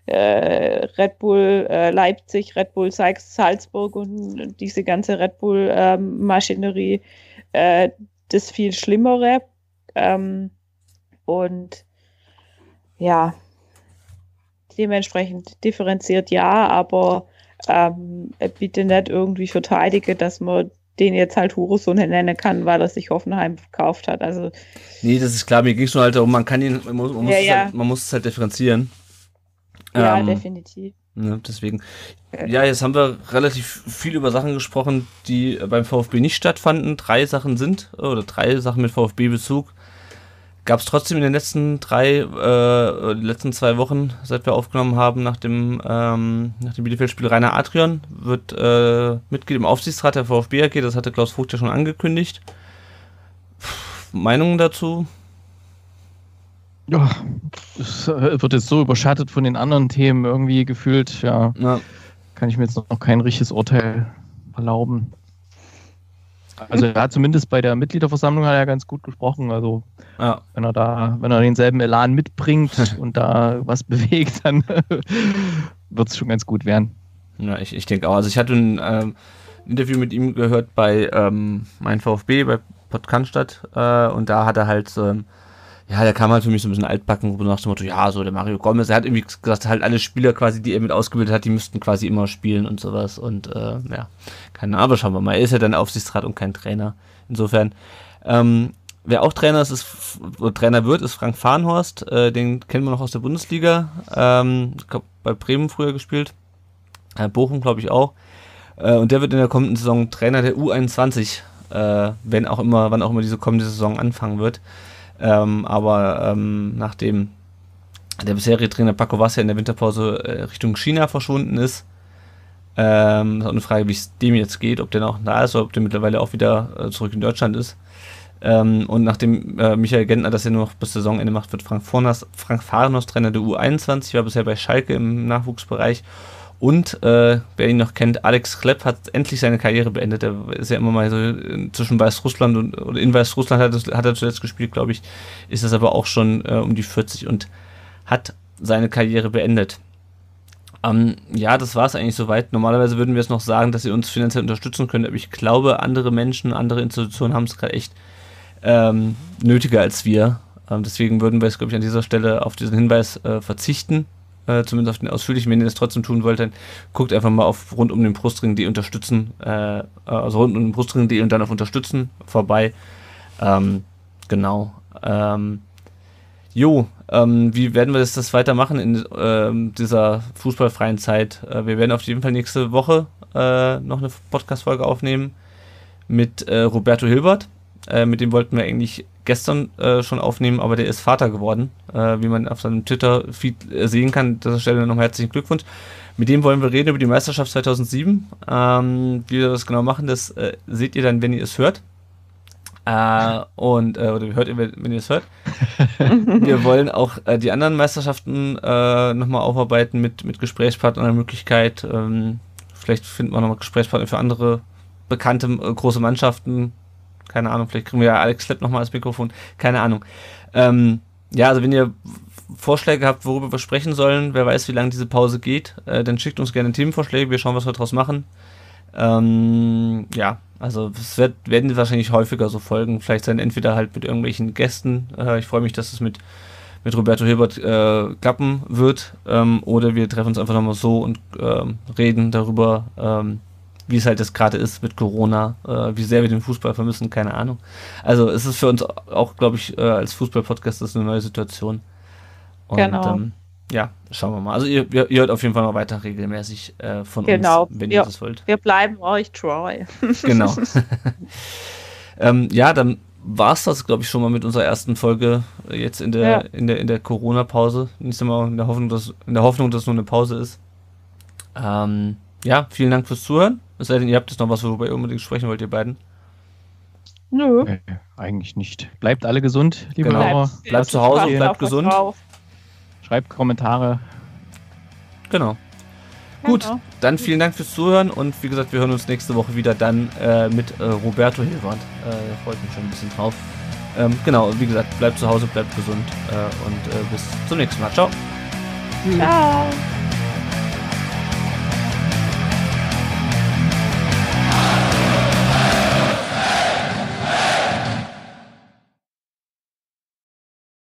äh, Red Bull äh, Leipzig, Red Bull Salzburg und diese ganze Red Bull-Maschinerie ähm, äh, das viel Schlimmere. Ähm, und ja, dementsprechend differenziert ja, aber ähm, äh, bitte nicht irgendwie verteidige, dass man den jetzt halt Hurensohn nennen kann, weil er sich Hoffenheim verkauft hat. Also nee, das ist klar. Mir ging es nur halt darum, man kann ihn, man muss, man ja, muss, ja. Es, halt, man muss es halt differenzieren. Ja, ähm, definitiv. Ne, deswegen. Ja, jetzt haben wir relativ viel über Sachen gesprochen, die beim VfB nicht stattfanden. Drei Sachen sind, oder drei Sachen mit VfB-Bezug. Gab es trotzdem in den letzten drei, äh, letzten zwei Wochen, seit wir aufgenommen haben, nach dem, ähm, nach dem Bielefeld-Spiel Rainer Adrian, wird äh, Mitglied im Aufsichtsrat der VfB AG, das hatte Klaus Vogt ja schon angekündigt. Meinungen dazu? Ja, es äh, wird jetzt so überschattet von den anderen Themen irgendwie gefühlt, ja. Na. Kann ich mir jetzt noch kein richtiges Urteil erlauben. Also er hat zumindest bei der Mitgliederversammlung hat er ganz gut gesprochen. Also ja. wenn er da, wenn er denselben Elan mitbringt [laughs] und da was bewegt, dann [laughs] wird es schon ganz gut werden. Ja, ich, ich denke auch. Also ich hatte ein ähm, Interview mit ihm gehört bei ähm, mein VfB, bei Podkanstadt, äh, und da hat er halt ähm, ja, der kam halt für mich so ein bisschen altbacken, wo nach dem Motto, ja, so der Mario Gomez, er hat irgendwie gesagt, halt alle Spieler quasi, die er mit ausgebildet hat, die müssten quasi immer spielen und sowas. Und äh, ja, keine Ahnung, aber schauen wir mal. Er ist ja dann Aufsichtsrat und kein Trainer. Insofern, ähm, wer auch Trainer ist, ist Trainer wird, ist Frank Farnhorst. Äh, den kennen wir noch aus der Bundesliga. Ähm, ich glaube, bei Bremen früher gespielt. Äh, Bochum, glaube ich, auch. Äh, und der wird in der kommenden Saison Trainer der U21, äh, wenn auch immer, wann auch immer diese kommende Saison anfangen wird. Ähm, aber ähm, nachdem der bisherige Trainer Paco Vassia in der Winterpause äh, Richtung China verschwunden ist, ähm, ist auch eine Frage, wie es dem jetzt geht, ob der noch da ist oder ob der mittlerweile auch wieder äh, zurück in Deutschland ist. Ähm, und nachdem äh, Michael Gentner das ja nur noch bis Saisonende macht, wird Frank, Fornas, Frank Fahrenhaus Trainer der U21, war bisher bei Schalke im Nachwuchsbereich und äh, wer ihn noch kennt, Alex Klepp hat endlich seine Karriere beendet. Er ist ja immer mal so äh, zwischen Weißrussland und oder in Weißrussland hat, hat er zuletzt gespielt, glaube ich. Ist das aber auch schon äh, um die 40 und hat seine Karriere beendet. Ähm, ja, das war es eigentlich soweit. Normalerweise würden wir es noch sagen, dass ihr uns finanziell unterstützen könnt, aber ich glaube, andere Menschen, andere Institutionen haben es gerade echt ähm, nötiger als wir. Ähm, deswegen würden wir es, glaube ich, an dieser Stelle auf diesen Hinweis äh, verzichten äh, zumindest auf den ausführlichen, wenn ihr das trotzdem tun wollt, dann guckt einfach mal auf rund um den Brustring, die unterstützen, äh, äh also rund um den Brustring.de und dann auf unterstützen vorbei. Ähm, genau. Ähm, jo, ähm, wie werden wir das, das weitermachen in ähm, dieser fußballfreien Zeit? Äh, wir werden auf jeden Fall nächste Woche äh, noch eine Podcast-Folge aufnehmen mit äh, Roberto Hilbert. Äh, mit dem wollten wir eigentlich gestern äh, schon aufnehmen, aber der ist Vater geworden, äh, wie man auf seinem Twitter-Feed äh, sehen kann. An dieser Stelle nochmal herzlichen Glückwunsch. Mit dem wollen wir reden über die Meisterschaft 2007. Ähm, wie wir das genau machen, das äh, seht ihr dann, wenn ihr es hört. Äh, und, oder hört ihr, wenn ihr es hört. [laughs] wir wollen auch die anderen Meisterschaften äh, nochmal aufarbeiten mit, mit Gesprächspartnern einer Möglichkeit. Ähm, vielleicht finden wir nochmal Gesprächspartner für andere bekannte große Mannschaften, keine Ahnung, vielleicht kriegen wir ja Alex Klepp nochmal als Mikrofon. Keine Ahnung. Ähm, ja, also wenn ihr Vorschläge habt, worüber wir sprechen sollen, wer weiß, wie lange diese Pause geht, äh, dann schickt uns gerne Themenvorschläge, wir schauen, was wir daraus machen. Ähm, ja, also es wird, werden wahrscheinlich häufiger so Folgen, vielleicht dann entweder halt mit irgendwelchen Gästen, äh, ich freue mich, dass es mit, mit Roberto Hilbert äh, klappen wird, ähm, oder wir treffen uns einfach nochmal so und ähm, reden darüber, ähm, wie es halt jetzt gerade ist mit Corona, äh, wie sehr wir den Fußball vermissen, keine Ahnung. Also es ist für uns auch, glaube ich, äh, als Fußball-Podcast eine neue Situation. Und, genau. Ähm, ja, schauen wir mal. Also ihr, ihr, hört auf jeden Fall noch weiter regelmäßig äh, von genau. uns, wenn wir, ihr das wollt. Wir bleiben euch treu. [laughs] genau. [laughs] ähm, ja, dann war es das, glaube ich, schon mal mit unserer ersten Folge äh, jetzt in der, ja. in der, in der Corona-Pause. Nächstes Mal in der Hoffnung, dass in der Hoffnung, dass nur eine Pause ist. Ähm, ja, vielen Dank fürs Zuhören. Es sei denn, ihr habt jetzt noch was, worüber ihr unbedingt sprechen wollt, ihr beiden. Nö. Nee, eigentlich nicht. Bleibt alle gesund, liebe genau. Laura. Bleibt, bleibt zu Hause, bleibt gesund. Schreibt Kommentare. Genau. genau. Gut, genau. dann vielen Dank fürs Zuhören und wie gesagt, wir hören uns nächste Woche wieder dann äh, mit äh, Roberto Hilbert. Äh, freut mich schon ein bisschen drauf. Ähm, genau, wie gesagt, bleibt zu Hause, bleibt gesund äh, und äh, bis zum nächsten Mal. Ciao. Ciao.